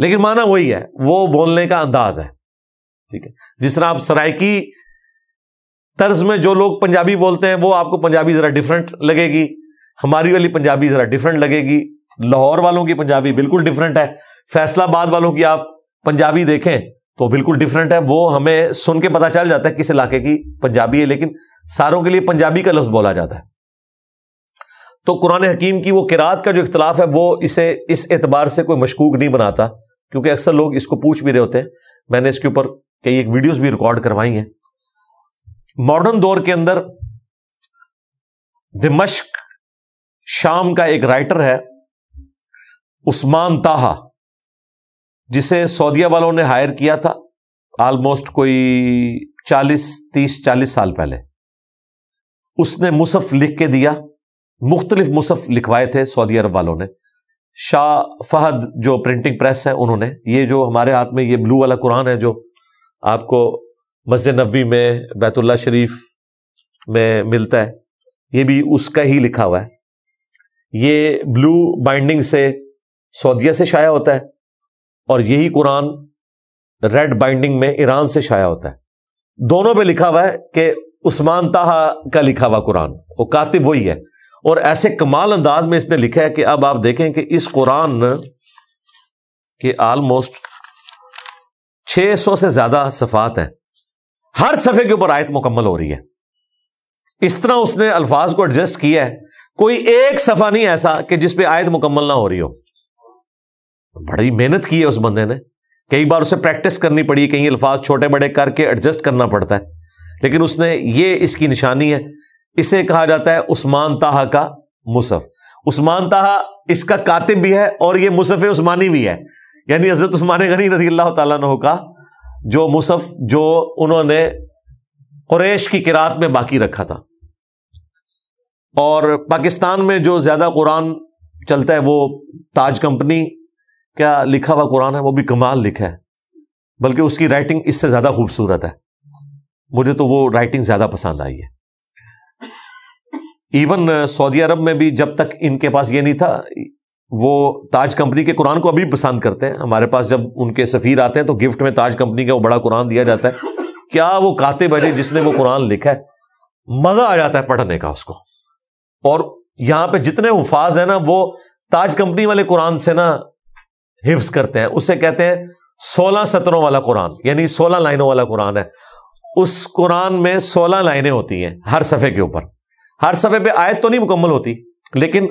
लेकिन माना वही है वो बोलने का अंदाज है ठीक है जिस तरह आप सरायकी तर्ज में जो लोग पंजाबी बोलते हैं वो आपको पंजाबी जरा डिफरेंट लगेगी हमारी वाली पंजाबी जरा डिफरेंट लगेगी लाहौर वालों की पंजाबी बिल्कुल डिफरेंट है फैसलाबाद वालों की आप पंजाबी देखें तो बिल्कुल डिफरेंट है वो हमें सुन के पता चल जाता है किस इलाके की पंजाबी है लेकिन सारों के लिए पंजाबी का लफ्ज बोला जाता है तो कुरान हकीम की वो किरात का जो इख्तलाफ है वो इसे इस एतबार से कोई मशकूक नहीं बनाता क्योंकि अक्सर लोग इसको पूछ भी रहे होते हैं मैंने इसके ऊपर कई एक वीडियोस भी रिकॉर्ड करवाई हैं मॉडर्न दौर के अंदर दिमश्क शाम का एक राइटर है उस्मान ताहा जिसे सऊदीया वालों ने हायर किया था आलमोस्ट कोई चालीस तीस चालीस साल पहले उसने मुसफ लिख के दिया मुख्तलिफ मुसफ लिखवाए थे सऊदी अरब वालों ने शाह फहद जो प्रिंटिंग प्रेस है उन्होंने ये जो हमारे हाथ में ये ब्लू वाला कुरान है जो आपको मस्जिद नबी में बैतुल्ला शरीफ में मिलता है ये भी उसका ही लिखा हुआ है ये ब्लू बाइंडिंग से सऊदिया से शाया होता है और यही कुरान रेड बाइंडिंग में ईरान से शाया होता है दोनों पे लिखा हुआ है कि उस्मान ताहा का लिखा हुआ कुरान वो कातिब वही है और ऐसे कमाल अंदाज में इसने लिखा है कि अब आप देखें कि इस कुरान के ऑलमोस्ट 600 से ज्यादा सफात हैं हर सफ़े के ऊपर आयत मुकम्मल हो रही है इस तरह उसने अल्फाज को एडजस्ट किया है कोई एक सफ़ा नहीं ऐसा कि जिसपे आयत मुकम्मल ना हो रही हो बड़ी मेहनत की है उस बंदे ने कई बार उसे प्रैक्टिस करनी पड़ी कई अल्फाज छोटे बड़े करके एडजस्ट करना पड़ता है लेकिन उसने ये इसकी निशानी है इसे कहा जाता है उस्मान ताहा का मुसफ़ उस्मान ताहा इसका कातिब भी है और ये मुसफ़ उस्मानी भी है यानी हजरत उस्मान गनी रजी अल्लाह तह का जो मुसफ़ जो उन्होंने कुरेश की किरात में बाकी रखा था और पाकिस्तान में जो ज़्यादा कुरान चलता है वो ताज कंपनी क्या लिखा हुआ कुरान है वो भी कमाल लिखा है बल्कि उसकी राइटिंग इससे ज्यादा खूबसूरत है मुझे तो वो राइटिंग ज्यादा पसंद आई है इवन सऊदी अरब में भी जब तक इनके पास ये नहीं था वो ताज कंपनी के कुरान को अभी पसंद करते हैं हमारे पास जब उनके सफ़ीर आते हैं तो गिफ्ट में ताज कंपनी का वो बड़ा कुरान दिया जाता है क्या वो काते बजे जिसने वो कुरान लिखा है मज़ा आ जाता है पढ़ने का उसको और यहां पे जितने उफाज है ना वो ताज कंपनी वाले कुरान से ना हिफ्स करते हैं उसे कहते हैं सोलह सत्रों वाला कुरान यानी सोलह लाइनों वाला कुरान है उस कुरान में सोलह लाइनें होती हैं हर सफ़े के ऊपर हर सफ़े पे आयत तो नहीं मुकम्मल होती लेकिन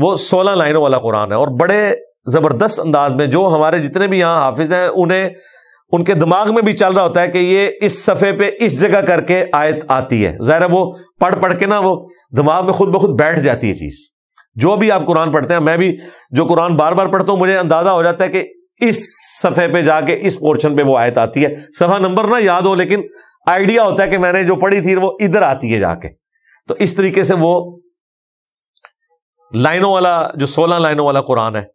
वो सोलह लाइनों वाला कुरान है और बड़े ज़बरदस्त अंदाज में जो हमारे जितने भी यहाँ हाफिज हैं उन्हें उनके दिमाग में भी चल रहा होता है कि ये इस सफ़े पे इस जगह करके आयत आती है ज़ाहिर वो पढ़ पढ़ के ना वो दिमाग में खुद ब खुद बैठ जाती है चीज़ जो भी आप कुरान पढ़ते हैं मैं भी जो कुरान बार बार पढ़ता हूं मुझे अंदाजा हो जाता है कि इस सफ़े पे जाके इस पोर्शन पे वो आयत आती है सफ़ा नंबर ना याद हो लेकिन आइडिया होता है कि मैंने जो पढ़ी थी वो इधर आती है जाके तो इस तरीके से वो लाइनों वाला जो सोलह लाइनों वाला कुरान है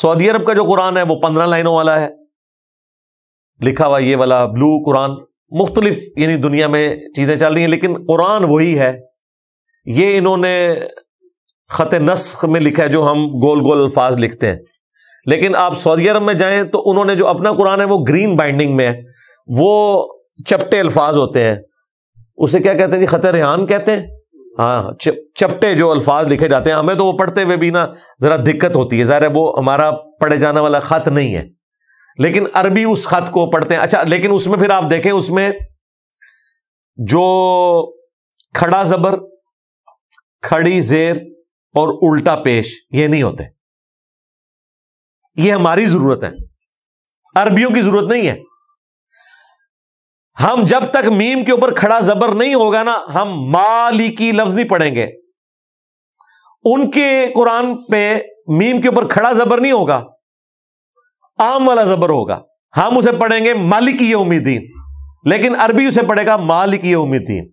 सऊदी अरब का जो कुरान है वो पंद्रह लाइनों वाला है लिखा हुआ ये वाला ब्लू कुरान मुख्तलिफ यानी दुनिया में चीजें चल रही हैं लेकिन कुरान वही है ये इन्होंने ख़त नस्ख में लिखा है जो हम गोल गोल अल्फाज लिखते हैं लेकिन आप सऊदी अरब में जाए तो उन्होंने जो अपना कुरान है वो ग्रीन बाइंडिंग में है वो चपटे अल्फाज होते हैं उसे क्या कहते हैं जी ख़त रेहान कहते हैं हाँ चपटे जो अल्फाज लिखे जाते हैं हमें तो वो पढ़ते हुए भी ना ज़रा दिक्कत होती है जरा वो हमारा पढ़े जाने वाला ख़त नहीं है लेकिन अरबी उस ख़त को पढ़ते हैं अच्छा लेकिन उसमें फिर आप देखें उसमें जो खड़ा ज़बर खड़ी जेर और उल्टा पेश ये नहीं होते ये हमारी जरूरत है अरबियों की जरूरत नहीं है हम जब तक मीम के ऊपर खड़ा जबर नहीं होगा ना हम मालिकी लफ्ज नहीं पढ़ेंगे उनके कुरान पे मीम के ऊपर खड़ा जबर नहीं होगा आम वाला जबर होगा हम उसे पढ़ेंगे मालिकी उम्मीदीन लेकिन अरबी उसे पढ़ेगा मालिक मालिकी उम्मीदीन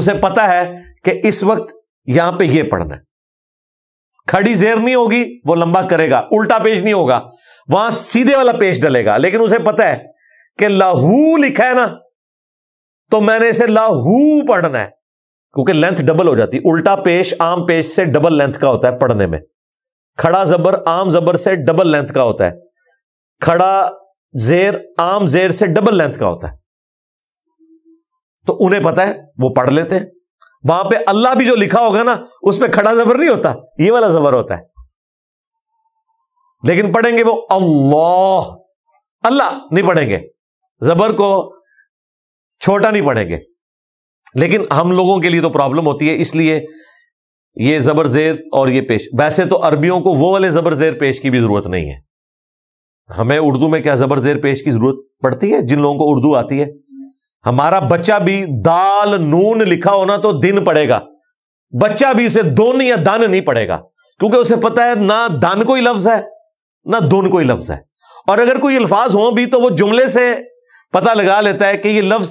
उसे पता है कि इस वक्त यहां पे ये पढ़ना है खड़ी जेर नहीं होगी वो लंबा करेगा उल्टा पेज नहीं होगा वहां सीधे वाला पेज डलेगा लेकिन उसे पता है कि लाहू लिखा है ना तो मैंने इसे लाहू पढ़ना है क्योंकि लेंथ डबल हो जाती उल्टा पेश आम पेज से डबल लेंथ का होता है पढ़ने में खड़ा जबर आम जबर से डबल लेंथ का होता है खड़ा जेर आम जेर से डबल लेंथ का होता है तो उन्हें पता है वो पढ़ लेते हैं वहां पे अल्लाह भी जो लिखा होगा ना उसमें खड़ा जबर नहीं होता ये वाला जबर होता है लेकिन पढ़ेंगे वो अल्लाह अल्लाह नहीं पढ़ेंगे जबर को छोटा नहीं पढ़ेंगे लेकिन हम लोगों के लिए तो प्रॉब्लम होती है इसलिए ये जबर जेर और ये पेश वैसे तो अरबियों को वो वाले जबर जेर पेश की भी जरूरत नहीं है हमें उर्दू में क्या जबर जेर पेश की जरूरत पड़ती है जिन लोगों को उर्दू आती है हमारा बच्चा भी दाल नून लिखा होना तो दिन पड़ेगा बच्चा भी इसे दोन या दान नहीं पड़ेगा क्योंकि उसे पता है ना दान कोई लफ्ज है ना दोन कोई लफ्ज है और अगर कोई अल्फाज हो भी तो वो जुमले से पता लगा लेता है कि ये लफ्ज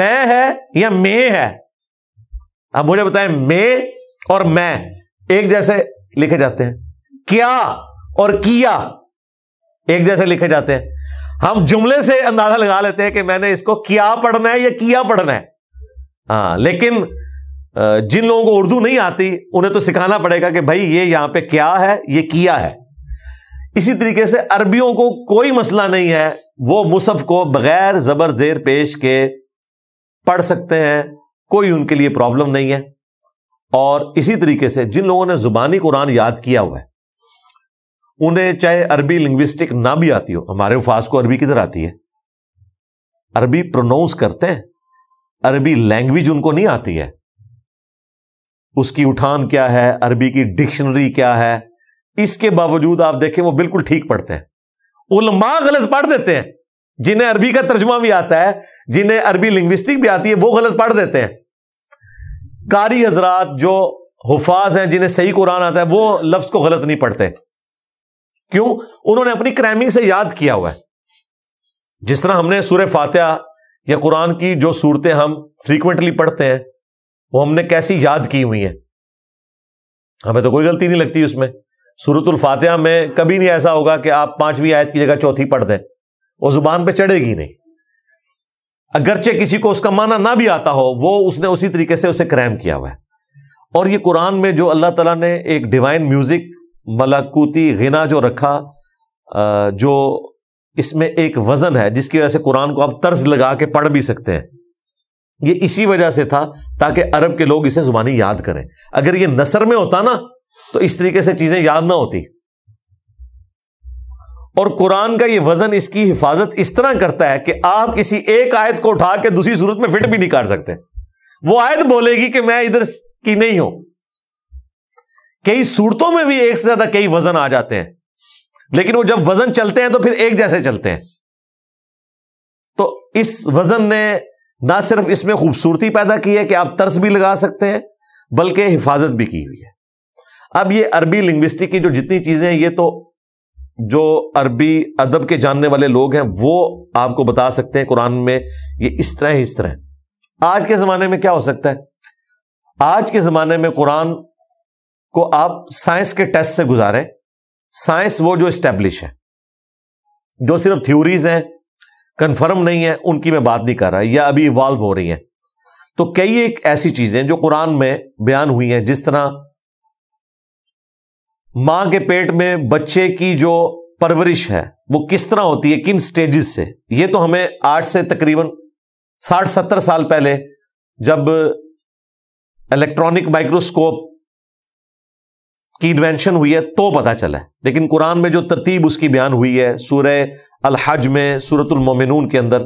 मैं है या मे है अब मुझे बताए मे और मैं एक जैसे लिखे जाते हैं क्या और किया एक जैसे लिखे जाते हैं हम जुमले से अंदाजा लगा लेते हैं कि मैंने इसको किया पढ़ना है या किया पढ़ना है हाँ लेकिन जिन लोगों को उर्दू नहीं आती उन्हें तो सिखाना पड़ेगा कि भाई ये यहां पे क्या है ये किया है इसी तरीके से अरबियों को कोई मसला नहीं है वो मुसफ को बगैर जबर जेर पेश के पढ़ सकते हैं कोई उनके लिए प्रॉब्लम नहीं है और इसी तरीके से जिन लोगों ने जुबानी कुरान याद किया हुआ है उन्हें चाहे अरबी लिंग्विस्टिक ना भी आती हो हमारे उफाज को अरबी किधर आती है अरबी प्रोनाउंस करते हैं अरबी लैंग्वेज उनको नहीं आती है उसकी उठान क्या है अरबी की डिक्शनरी क्या है इसके बावजूद आप देखें वो बिल्कुल ठीक पढ़ते हैं उलमा गलत पढ़ देते हैं जिन्हें अरबी का तर्जमा भी आता है जिन्हें अरबी लिंग्विस्टिक भी आती है वो गलत पढ़ देते हैं कारी हजरात जो हुफाज हैं जिन्हें सही कुरान आता है वो लफ्ज को गलत नहीं पढ़ते क्यों उन्होंने अपनी क्रैमिंग से याद किया हुआ है जिस तरह हमने सूर्य फात्या या कुरान की जो सूरतें हम फ्रीक्वेंटली पढ़ते हैं वो हमने कैसी याद की हुई है हमें तो कोई गलती नहीं लगती उसमें सूरतुल फातह में कभी नहीं ऐसा होगा कि आप पांचवीं आयत की जगह चौथी पढ़ दें वो जुबान पर चढ़ेगी नहीं अगरचे किसी को उसका माना ना भी आता हो वो उसने उसी तरीके से उसे क्रैम किया हुआ है और ये कुरान में जो अल्लाह तला ने एक डिवाइन म्यूजिक मलाकूती गिना जो रखा जो इसमें एक वजन है जिसकी वजह से कुरान को आप तर्ज लगा के पढ़ भी सकते हैं ये इसी वजह से था ताकि अरब के लोग इसे जुबानी याद करें अगर ये नसर में होता ना तो इस तरीके से चीजें याद ना होती और कुरान का ये वजन इसकी हिफाजत इस तरह करता है कि आप किसी एक आयत को उठा के दूसरी सूरत में फिट भी नहीं कर सकते वो आयत बोलेगी कि मैं इधर की नहीं हूं कई सूरतों में भी एक से ज्यादा कई वजन आ जाते हैं लेकिन वो जब वजन चलते हैं तो फिर एक जैसे चलते हैं तो इस वजन ने ना सिर्फ इसमें खूबसूरती पैदा की है कि आप तर्स भी लगा सकते हैं बल्कि हिफाजत भी की हुई है अब ये अरबी लिंग्विस्टिक की जो जितनी चीजें हैं ये तो जो अरबी अदब के जानने वाले लोग हैं वो आपको बता सकते हैं कुरान में ये इस तरह इस तरह आज के जमाने में क्या हो सकता है आज के जमाने में कुरान को आप साइंस के टेस्ट से गुजारें साइंस वो जो स्टेब्लिश है जो सिर्फ थ्योरीज हैं कंफर्म नहीं है उनकी मैं बात नहीं कर रहा या अभी इवॉल्व हो रही हैं तो कई एक ऐसी चीजें जो कुरान में बयान हुई हैं जिस तरह मां के पेट में बच्चे की जो परवरिश है वो किस तरह होती है किन स्टेजेस से ये तो हमें आठ से तकरीबन साठ सत्तर साल पहले जब इलेक्ट्रॉनिक माइक्रोस्कोप की इन्वेंशन हुई है तो पता चला है लेकिन कुरान में जो तरतीब उसकी बयान हुई है सूर अलहज में सूरतुलमोमिनून के अंदर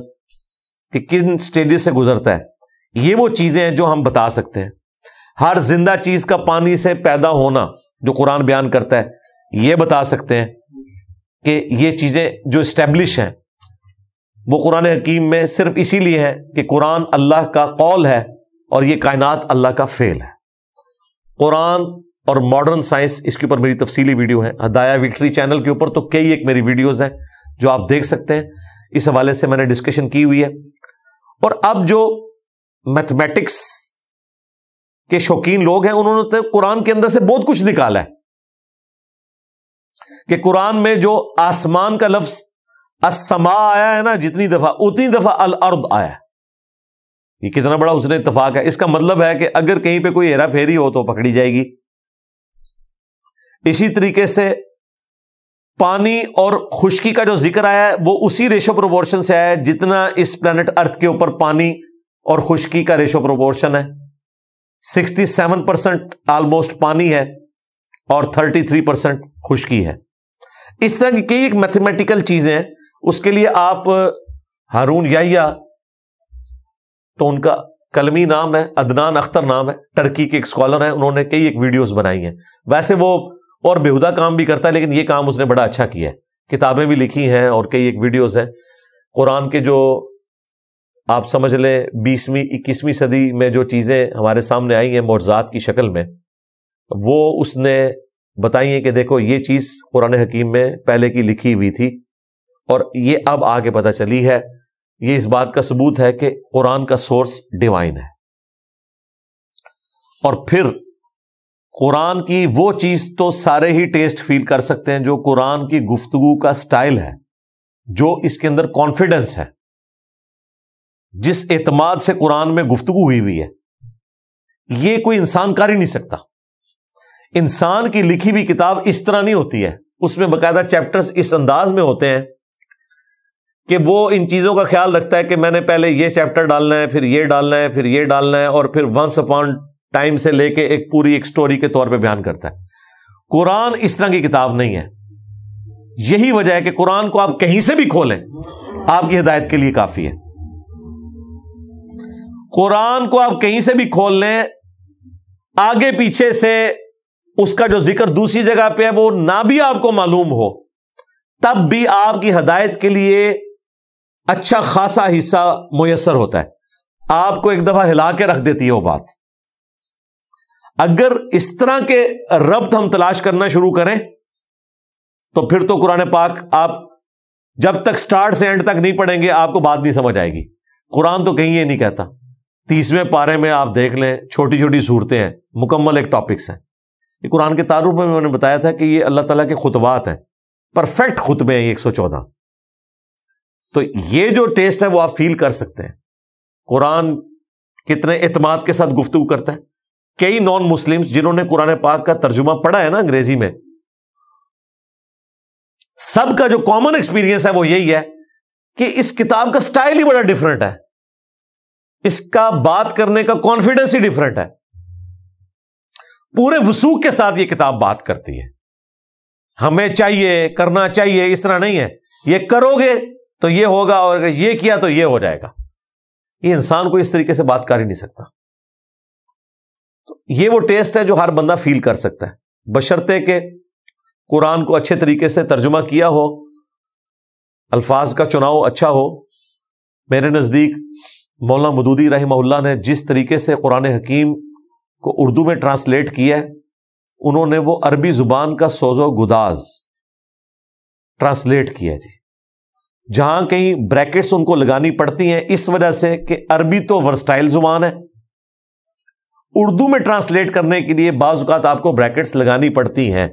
कि किन स्टेज से गुजरता है ये वो चीजें हैं जो हम बता सकते हैं हर जिंदा चीज का पानी से पैदा होना जो कुरान बयान करता है ये बता सकते हैं कि ये चीजें जो इस्टेब्लिश हैं वो कुरान हकीम में सिर्फ इसीलिए है कि कुरान अल्लाह का कौल है और ये कायनात अल्लाह का फेल है कुरान और मॉडर्न साइंस इसके ऊपर मेरी तफसीली वीडियो है हदाया विक्ट्री चैनल के ऊपर तो कई एक मेरी वीडियोस हैं जो आप देख सकते हैं इस हवाले से मैंने डिस्कशन की हुई है और अब जो मैथमेटिक्स के शौकीन लोग हैं उन्होंने तो कुरान के अंदर से बहुत कुछ निकाला है कि कुरान में जो आसमान का लफ्ज असमा आया है ना जितनी दफा उतनी दफा अल अर्द आया ये कितना बड़ा उसने इतफाक है इसका मतलब है कि अगर कहीं पे कोई हेरा फेरी हो तो पकड़ी जाएगी इसी तरीके से पानी और खुश्की का जो जिक्र आया है वो उसी रेशो प्रोपोर्शन से आया है जितना इस प्लानट अर्थ के ऊपर पानी और खुश्की का रेशो प्रोपोर्शन है 67 परसेंट ऑलमोस्ट पानी है और 33 परसेंट खुश्की है इस तरह की कई एक मैथमेटिकल चीजें हैं उसके लिए आप हारून या तो उनका कलमी नाम है अदनान अख्तर नाम है टर्की के एक स्कॉलर है उन्होंने कई एक वीडियोस बनाई हैं वैसे वो और बेहुदा काम भी करता है लेकिन ये काम उसने बड़ा अच्छा किया है किताबें भी लिखी हैं और कई एक वीडियोस हैं कुरान के जो आप समझ लें बीसवीं इक्कीसवीं सदी में जो चीज़ें हमारे सामने आई हैं मोजात की शक्ल में वो उसने बताई है कि देखो ये चीज़ कुरान हकीम में पहले की लिखी हुई थी और ये अब आगे पता चली है ये इस बात का सबूत है कि कुरान का सोर्स डिवाइन है और फिर कुरान की वो चीज़ तो सारे ही टेस्ट फील कर सकते हैं जो कुरान की गुफ्तु का स्टाइल है जो इसके अंदर कॉन्फिडेंस है जिस एतमाद से कुरान में गुफ्तु हुई हुई है ये कोई इंसान कर ही नहीं सकता इंसान की लिखी हुई किताब इस तरह नहीं होती है उसमें बाकायदा चैप्टर्स इस अंदाज में होते हैं कि वो इन चीज़ों का ख्याल रखता है कि मैंने पहले ये चैप्टर डालना है फिर ये डालना है फिर ये डालना है और फिर वंस अपॉन टाइम से लेके एक पूरी एक स्टोरी के तौर पे बयान करता है कुरान इस तरह की किताब नहीं है यही वजह है कि कुरान को आप कहीं से भी खोलें आपकी हिदायत के लिए काफी है कुरान को आप कहीं से भी खोल लें आगे पीछे से उसका जो जिक्र दूसरी जगह पे है वो ना भी आपको मालूम हो तब भी आपकी हदायत के लिए अच्छा खासा हिस्सा मुयसर होता है आपको एक दफा हिला के रख देती है वो बात अगर इस तरह के रब्त हम तलाश करना शुरू करें तो फिर तो कुरान पाक आप जब तक स्टार्ट से एंड तक नहीं पढ़ेंगे आपको बात नहीं समझ आएगी कुरान तो कहीं ये नहीं कहता तीसवें पारे में आप देख लें छोटी छोटी सूरतें हैं मुकम्मल एक टॉपिक्स हैं ये कुरान के तारुफ में मैंने बताया था कि ये अल्लाह तला के खुतबात हैं परफेक्ट खुतबे हैं एक सौ चौदह तो ये जो टेस्ट है वो आप फील कर सकते हैं कुरान कितने अतमाद के साथ गुफ्तु करता है कई नॉन मुस्लिम जिन्होंने कुरान पाक का तर्जुमा पढ़ा है ना अंग्रेजी में सबका जो कॉमन एक्सपीरियंस है वो यही है कि इस किताब का स्टाइल ही बड़ा डिफरेंट है इसका बात करने का कॉन्फिडेंस ही डिफरेंट है पूरे वसूख के साथ ये किताब बात करती है हमें चाहिए करना चाहिए इस तरह नहीं है ये करोगे तो ये होगा और अगर ये किया तो ये हो जाएगा ये इंसान को इस तरीके से बात कर ही नहीं सकता ये वो टेस्ट है जो हर बंदा फील कर सकता है बशर्ते के कुरान को अच्छे तरीके से तर्जुमा किया हो अल्फाज का चुनाव अच्छा हो मेरे नज़दीक मौलाना मदूदी रही ने जिस तरीके से कुरान हकीम को उर्दू में ट्रांसलेट किया है उन्होंने वो अरबी जुबान का सोजो गुदाज ट्रांसलेट किया जी जहां कहीं ब्रैकेट्स उनको लगानी पड़ती हैं इस वजह से कि अरबी तो वर्सटाइल जुबान है उर्दू में ट्रांसलेट करने के लिए बाज़ात आपको ब्रैकेट्स लगानी पड़ती हैं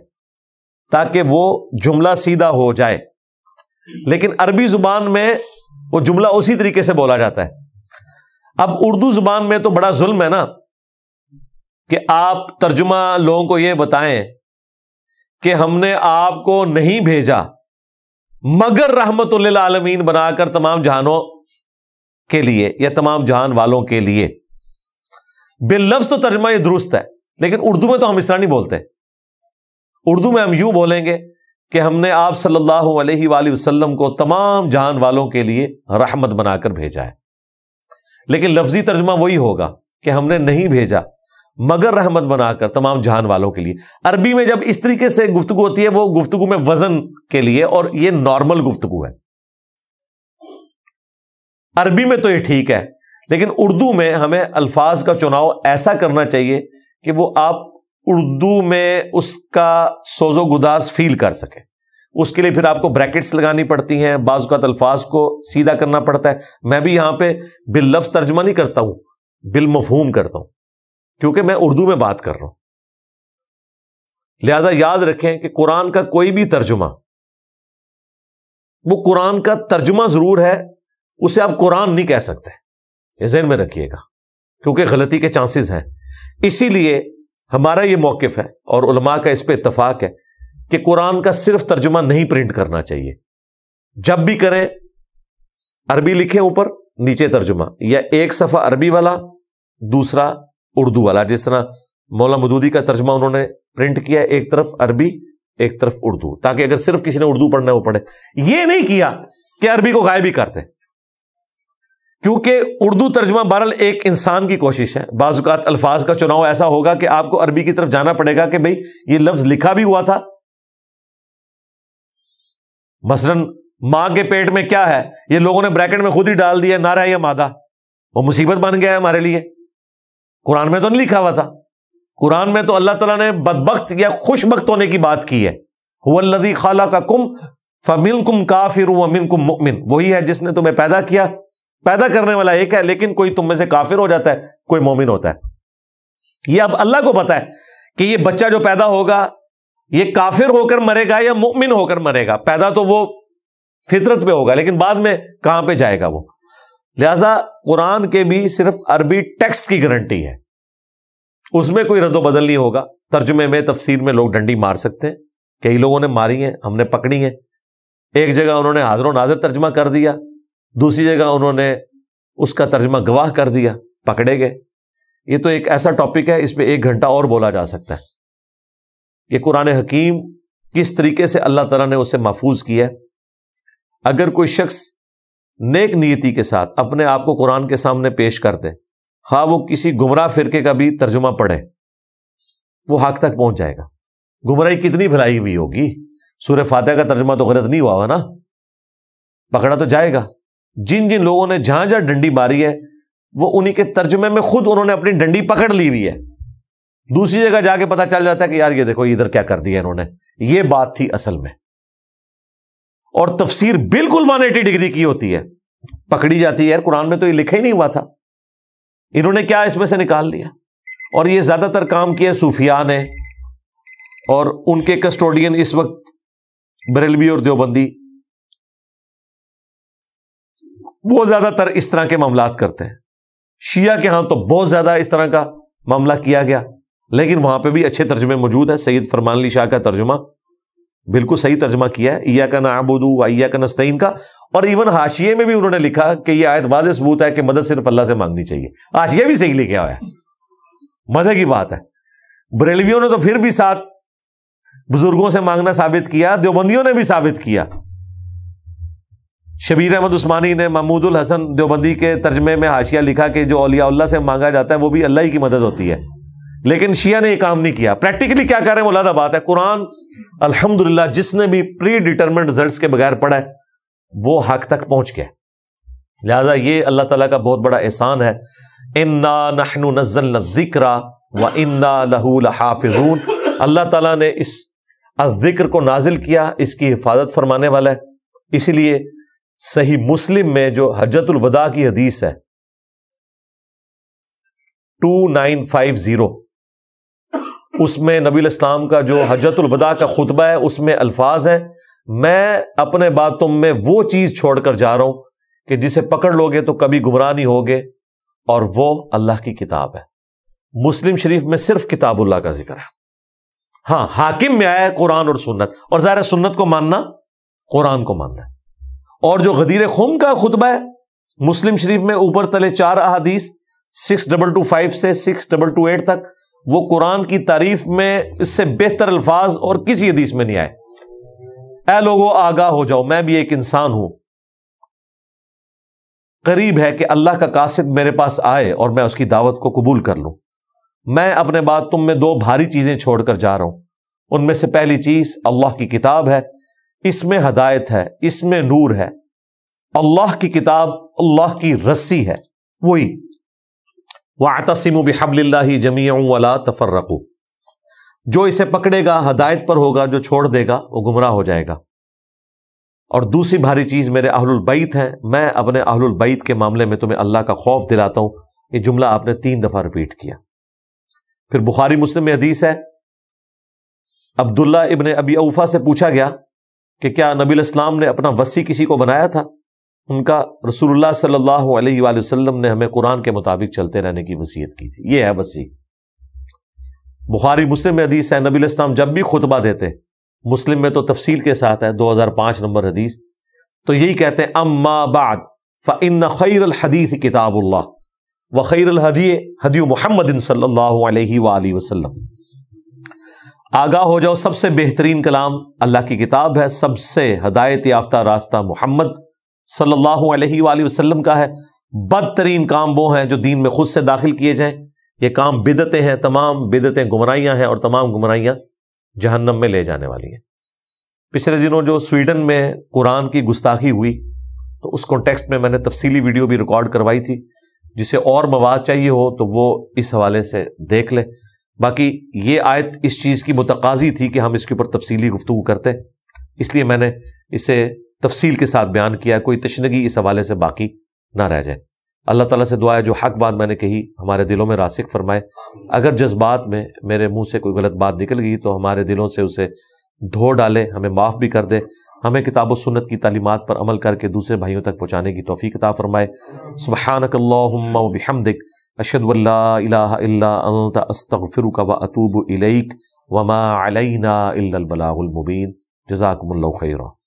ताकि वो जुमला सीधा हो जाए लेकिन अरबी जुबान में वो जुमला उसी तरीके से बोला जाता है अब उर्दू जुबान में तो बड़ा जुल्म है ना कि आप तर्जुमा लोगों को यह बताएं कि हमने आपको नहीं भेजा मगर रहमतुल्ल आलमीन बनाकर तमाम जहानों के लिए या तमाम जहान वालों के लिए बेलफ्ज तो तर्जमा यह दुरुस्त है लेकिन उर्दू में तो हम इस तरह नहीं बोलते उर्दू में हम यूं बोलेंगे कि हमने आप सल्लल्लाहु अलैहि वसल्लम को तमाम जान वालों के लिए रहमत बनाकर भेजा है लेकिन लफ्जी तर्जमा वही होगा कि हमने नहीं भेजा मगर रहमत बनाकर तमाम जहान वालों के लिए अरबी में जब इस तरीके से गुफ्तु होती है वह गुफ्तगु में वजन के लिए और यह नॉर्मल गुफ्तगु है अरबी में तो यह ठीक है लेकिन उर्दू में हमें अल्फाज का चुनाव ऐसा करना चाहिए कि वो आप उर्दू में उसका सोजो गुदास फील कर सकें उसके लिए फिर आपको ब्रैकेट्स लगानी पड़ती हैं बाज़ात अल्फाज को सीधा करना पड़ता है मैं भी यहां पे बिल लफ्ज़ तर्जमा नहीं करता हूं बिल मफहूम करता हूं क्योंकि मैं उर्दू में बात कर रहा हूं लिहाजा याद रखें कि कुरान का कोई भी तर्जुमा वो कुरान का तर्जुमा ज़रूर है उसे आप कुरान नहीं कह सकते ये जहन में रखिएगा क्योंकि गलती के चांसेस हैं इसीलिए हमारा ये मौकफ है और उलमा का इस पर इतफाक है कि कुरान का सिर्फ तर्जुमा नहीं प्रिंट करना चाहिए जब भी करें अरबी लिखें ऊपर नीचे तर्जुमा या एक सफ़ा अरबी वाला दूसरा उर्दू वाला जिस तरह मौला मदूदी का तर्जुमा उन्होंने प्रिंट किया एक तरफ अरबी एक तरफ उर्दू ताकि अगर सिर्फ किसी ने उर्दू पढ़ना है वो पढ़े ये नहीं किया कि अरबी को गायब ही करते क्योंकि उर्दू तर्जमा बहरल एक इंसान की कोशिश है बाजुकात अल्फाज का चुनाव ऐसा होगा कि आपको अरबी की तरफ जाना पड़ेगा कि भाई ये लफ्ज लिखा भी हुआ था मसलन मां के पेट में क्या है ये लोगों ने ब्रैकेट में खुद ही डाल दिया नारा या मादा वो मुसीबत बन गया है हमारे लिए कुरान में तो नहीं लिखा हुआ था कुरान में तो अल्लाह तला ने बदबख्त या खुशबख्त होने की बात की है हुल्लदी खाला का कुम फमिन कुम काफिर मिन कुम वही है जिसने तुम्हें पैदा किया पैदा करने वाला एक है लेकिन कोई तुम में से काफिर हो जाता है कोई मोमिन होता है ये अब अल्लाह को पता है कि ये बच्चा जो पैदा होगा ये काफिर होकर मरेगा या मुमिन होकर मरेगा पैदा तो वो फितरत पे होगा लेकिन बाद में कहां पे जाएगा वो लिहाजा कुरान के भी सिर्फ अरबी टेक्स्ट की गारंटी है उसमें कोई रद्द नहीं होगा तर्जुमे में तफसीर में लोग डंडी मार सकते हैं कई लोगों ने मारी है हमने पकड़ी है एक जगह उन्होंने हाजरों नाजर तर्जमा कर दिया दूसरी जगह उन्होंने उसका तर्जमा गवाह कर दिया पकड़े गए ये तो एक ऐसा टॉपिक है इसमें एक घंटा और बोला जा सकता है कि कुरान हकीम किस तरीके से अल्लाह तला ने उसे महफूज किया है अगर कोई शख्स नेक नीति के साथ अपने आप को कुरान के सामने पेश कर दे हाँ वो किसी गुमराह फिरके का भी तर्जुमा पढ़े वो हक तक पहुंच जाएगा गुमराही कितनी भलाई हुई होगी सूर्य फातह का तर्जुमा तो गलत नहीं हुआ ना पकड़ा तो जाएगा जिन जिन लोगों ने जहां जहां डंडी मारी है वो उन्हीं के तर्जमे में खुद उन्होंने अपनी डंडी पकड़ ली हुई है दूसरी जगह जाके पता चल जाता है कि यार ये देखो इधर क्या कर दिया इन्होंने ये बात थी असल में और तफसीर बिल्कुल वन एटी डिग्री की होती है पकड़ी जाती है यार कुरान में तो ये लिखा ही नहीं हुआ था इन्होंने क्या इसमें से निकाल लिया और ये ज्यादातर काम किया सूफिया ने और उनके कस्टोडियन इस वक्त बरेलवी और देवबंदी वो ज्यादातर इस तरह के मामला करते हैं शिया के यहां तो बहुत ज्यादा इस तरह का मामला किया गया लेकिन वहां पे भी अच्छे तर्जमे मौजूद है फरमान फरमानली शाह का तर्जुमा बिल्कुल सही तर्जमा किया है ईया का नाबुदू अया का नस्तईन का और इवन हाशिए में भी उन्होंने लिखा कि यह आयत वाज सबूत है कि मदद सिर्फ अल्लाह से मांगनी चाहिए हाशिया भी सही लिखे है मजे की बात है बरेलवियों ने तो फिर भी साथ बुजुर्गों से मांगना साबित किया देवबंदियों ने भी साबित किया शबीर अहमद उस्मानी ने महमूदुल हसन देवबंदी के तर्जमे में हाशिया लिखा कि जो अलिया से मांगा जाता है वो भी अल्लाह की मदद होती है लेकिन शिया ने यह काम नहीं किया प्रैक्टिकली क्या कर रहे हैं वो बात है कुरान अल्हम्दुलिल्लाह जिसने भी प्री डिटर्मेंट रिजल्ट के बगैर पढ़ा है वो हक तक पहुंच गया लिहाजा ये अल्लाह तला का बहुत बड़ा एहसान है इन्ना नहनु नजल जिक्रा व इन्ना लहू हाफिजून अल्लाह तला ने इस जिक्र को नाजिल किया इसकी हिफाजत फरमाने वाला है इसीलिए सही मुस्लिम में जो हजतुल वदा की हदीस है टू नाइन फाइव जीरो उसमें नबी इस्लाम का जो हजतुल वदा का खुतबा है उसमें अल्फाज है मैं अपने बातों में वो चीज छोड़कर जा रहा हूं कि जिसे पकड़ लोगे तो कभी गुमराह नहीं होगे और वो अल्लाह की किताब है मुस्लिम शरीफ में सिर्फ किताबुल्लाह का जिक्र है हाँ हाकिम में आया है कुरान और सुन्नत और ज़ाहिर सुन्नत को मानना कुरान को मानना है और जो गदीर खुम का खुतबा है मुस्लिम शरीफ में ऊपर तले चार अहादीस सिक्स डबल टू फाइव से सिक्स डबल टू एट तक वो कुरान की तारीफ में इससे बेहतर अल्फाज और किसी हदीस में नहीं आए ए लोगो आगाह हो जाओ मैं भी एक इंसान हूं करीब है कि अल्लाह का कासिद मेरे पास आए और मैं उसकी दावत को कबूल कर लूं मैं अपने बाद तुम में दो भारी चीजें छोड़कर जा रहा हूं उनमें से पहली चीज अल्लाह की किताब है इसमें हदायत है इसमें नूर है अल्लाह की किताब अल्लाह की रस्सी है वही वह वातसिम बहबल्ला जमी वाला तफर्रकू जो इसे पकड़ेगा हदायत पर होगा जो छोड़ देगा वो गुमराह हो जाएगा और दूसरी भारी चीज मेरे अहलुलबैत है मैं अपने अहलुलबैत के मामले में तुम्हें अल्लाह का खौफ दिलाता हूं ये जुमला आपने तीन दफा रिपीट किया फिर बुखारी मुस्लिम में हदीस है अब्दुल्ला इबन अबी अवफा से पूछा गया कि क्या नबी इस्लाम ने अपना वसी किसी को बनाया था उनका रसूलुल्लाह सल्लल्लाहु अलैहि वसल्लम ने हमें कुरान के मुताबिक चलते रहने की वसीयत की थी ये है वसी बुखारी मुस्लिम में हदीस है नबी इस्लाम जब भी खुतबा देते मुस्लिम में तो तफसील के साथ है दो हजार पांच नंबर हदीस तो यही कहते हैं अम्मा बाद फ़िन खैर हदीस किताबुल्ला व खैर हदी हदी मोहम्मद सल्लल्लाहु अलैहि वसल्लम आगाह हो जाओ सबसे बेहतरीन कलाम अल्लाह की किताब है सबसे हदायत याफ्ता रास्ता मोहम्मद सल्लल्लाहु अलैहि वसल्लम का है बदतरीन काम वो हैं जो दीन में खुद से दाखिल किए जाएं ये काम बिदतें हैं तमाम बिदतें गुमराइयां हैं और तमाम गुमराइयां जहन्नम में ले जाने वाली हैं पिछले दिनों जो स्वीडन में कुरान की गुस्ताखी हुई तो उस कॉन्टेक्स्ट में मैंने तफसीली वीडियो भी रिकॉर्ड करवाई थी जिसे और मवाद चाहिए हो तो वो इस हवाले से देख ले बाकी ये आयत इस चीज़ की मुतकाजी थी कि हम इसके ऊपर तफसीली गुफ्तु करते इसलिए मैंने इसे तफसील के साथ बयान किया कोई तशनगी इस हवाले से बाकी ना रह जाए अल्लाह तला से दुआ जो हक बात मैंने कही हमारे दिलों में रासिक फरमाए अगर जज्बात में मेरे मुंह से कोई गलत बात निकल गई तो हमारे दिलों से उसे धो डाले हमें माफ़ भी कर दे हमें किताब सुन्नत की तलीमत पर अमल करके दूसरे भाइयों तक पहुँचाने की तोफ़ी किताब फरमाए सुबहानकल्लाबिहमदिक أشهد أن لا إله إلا أنت أستغفرك وأتوب إليك وما علينا إلا البلاغ المبين جزاكم الله خيرا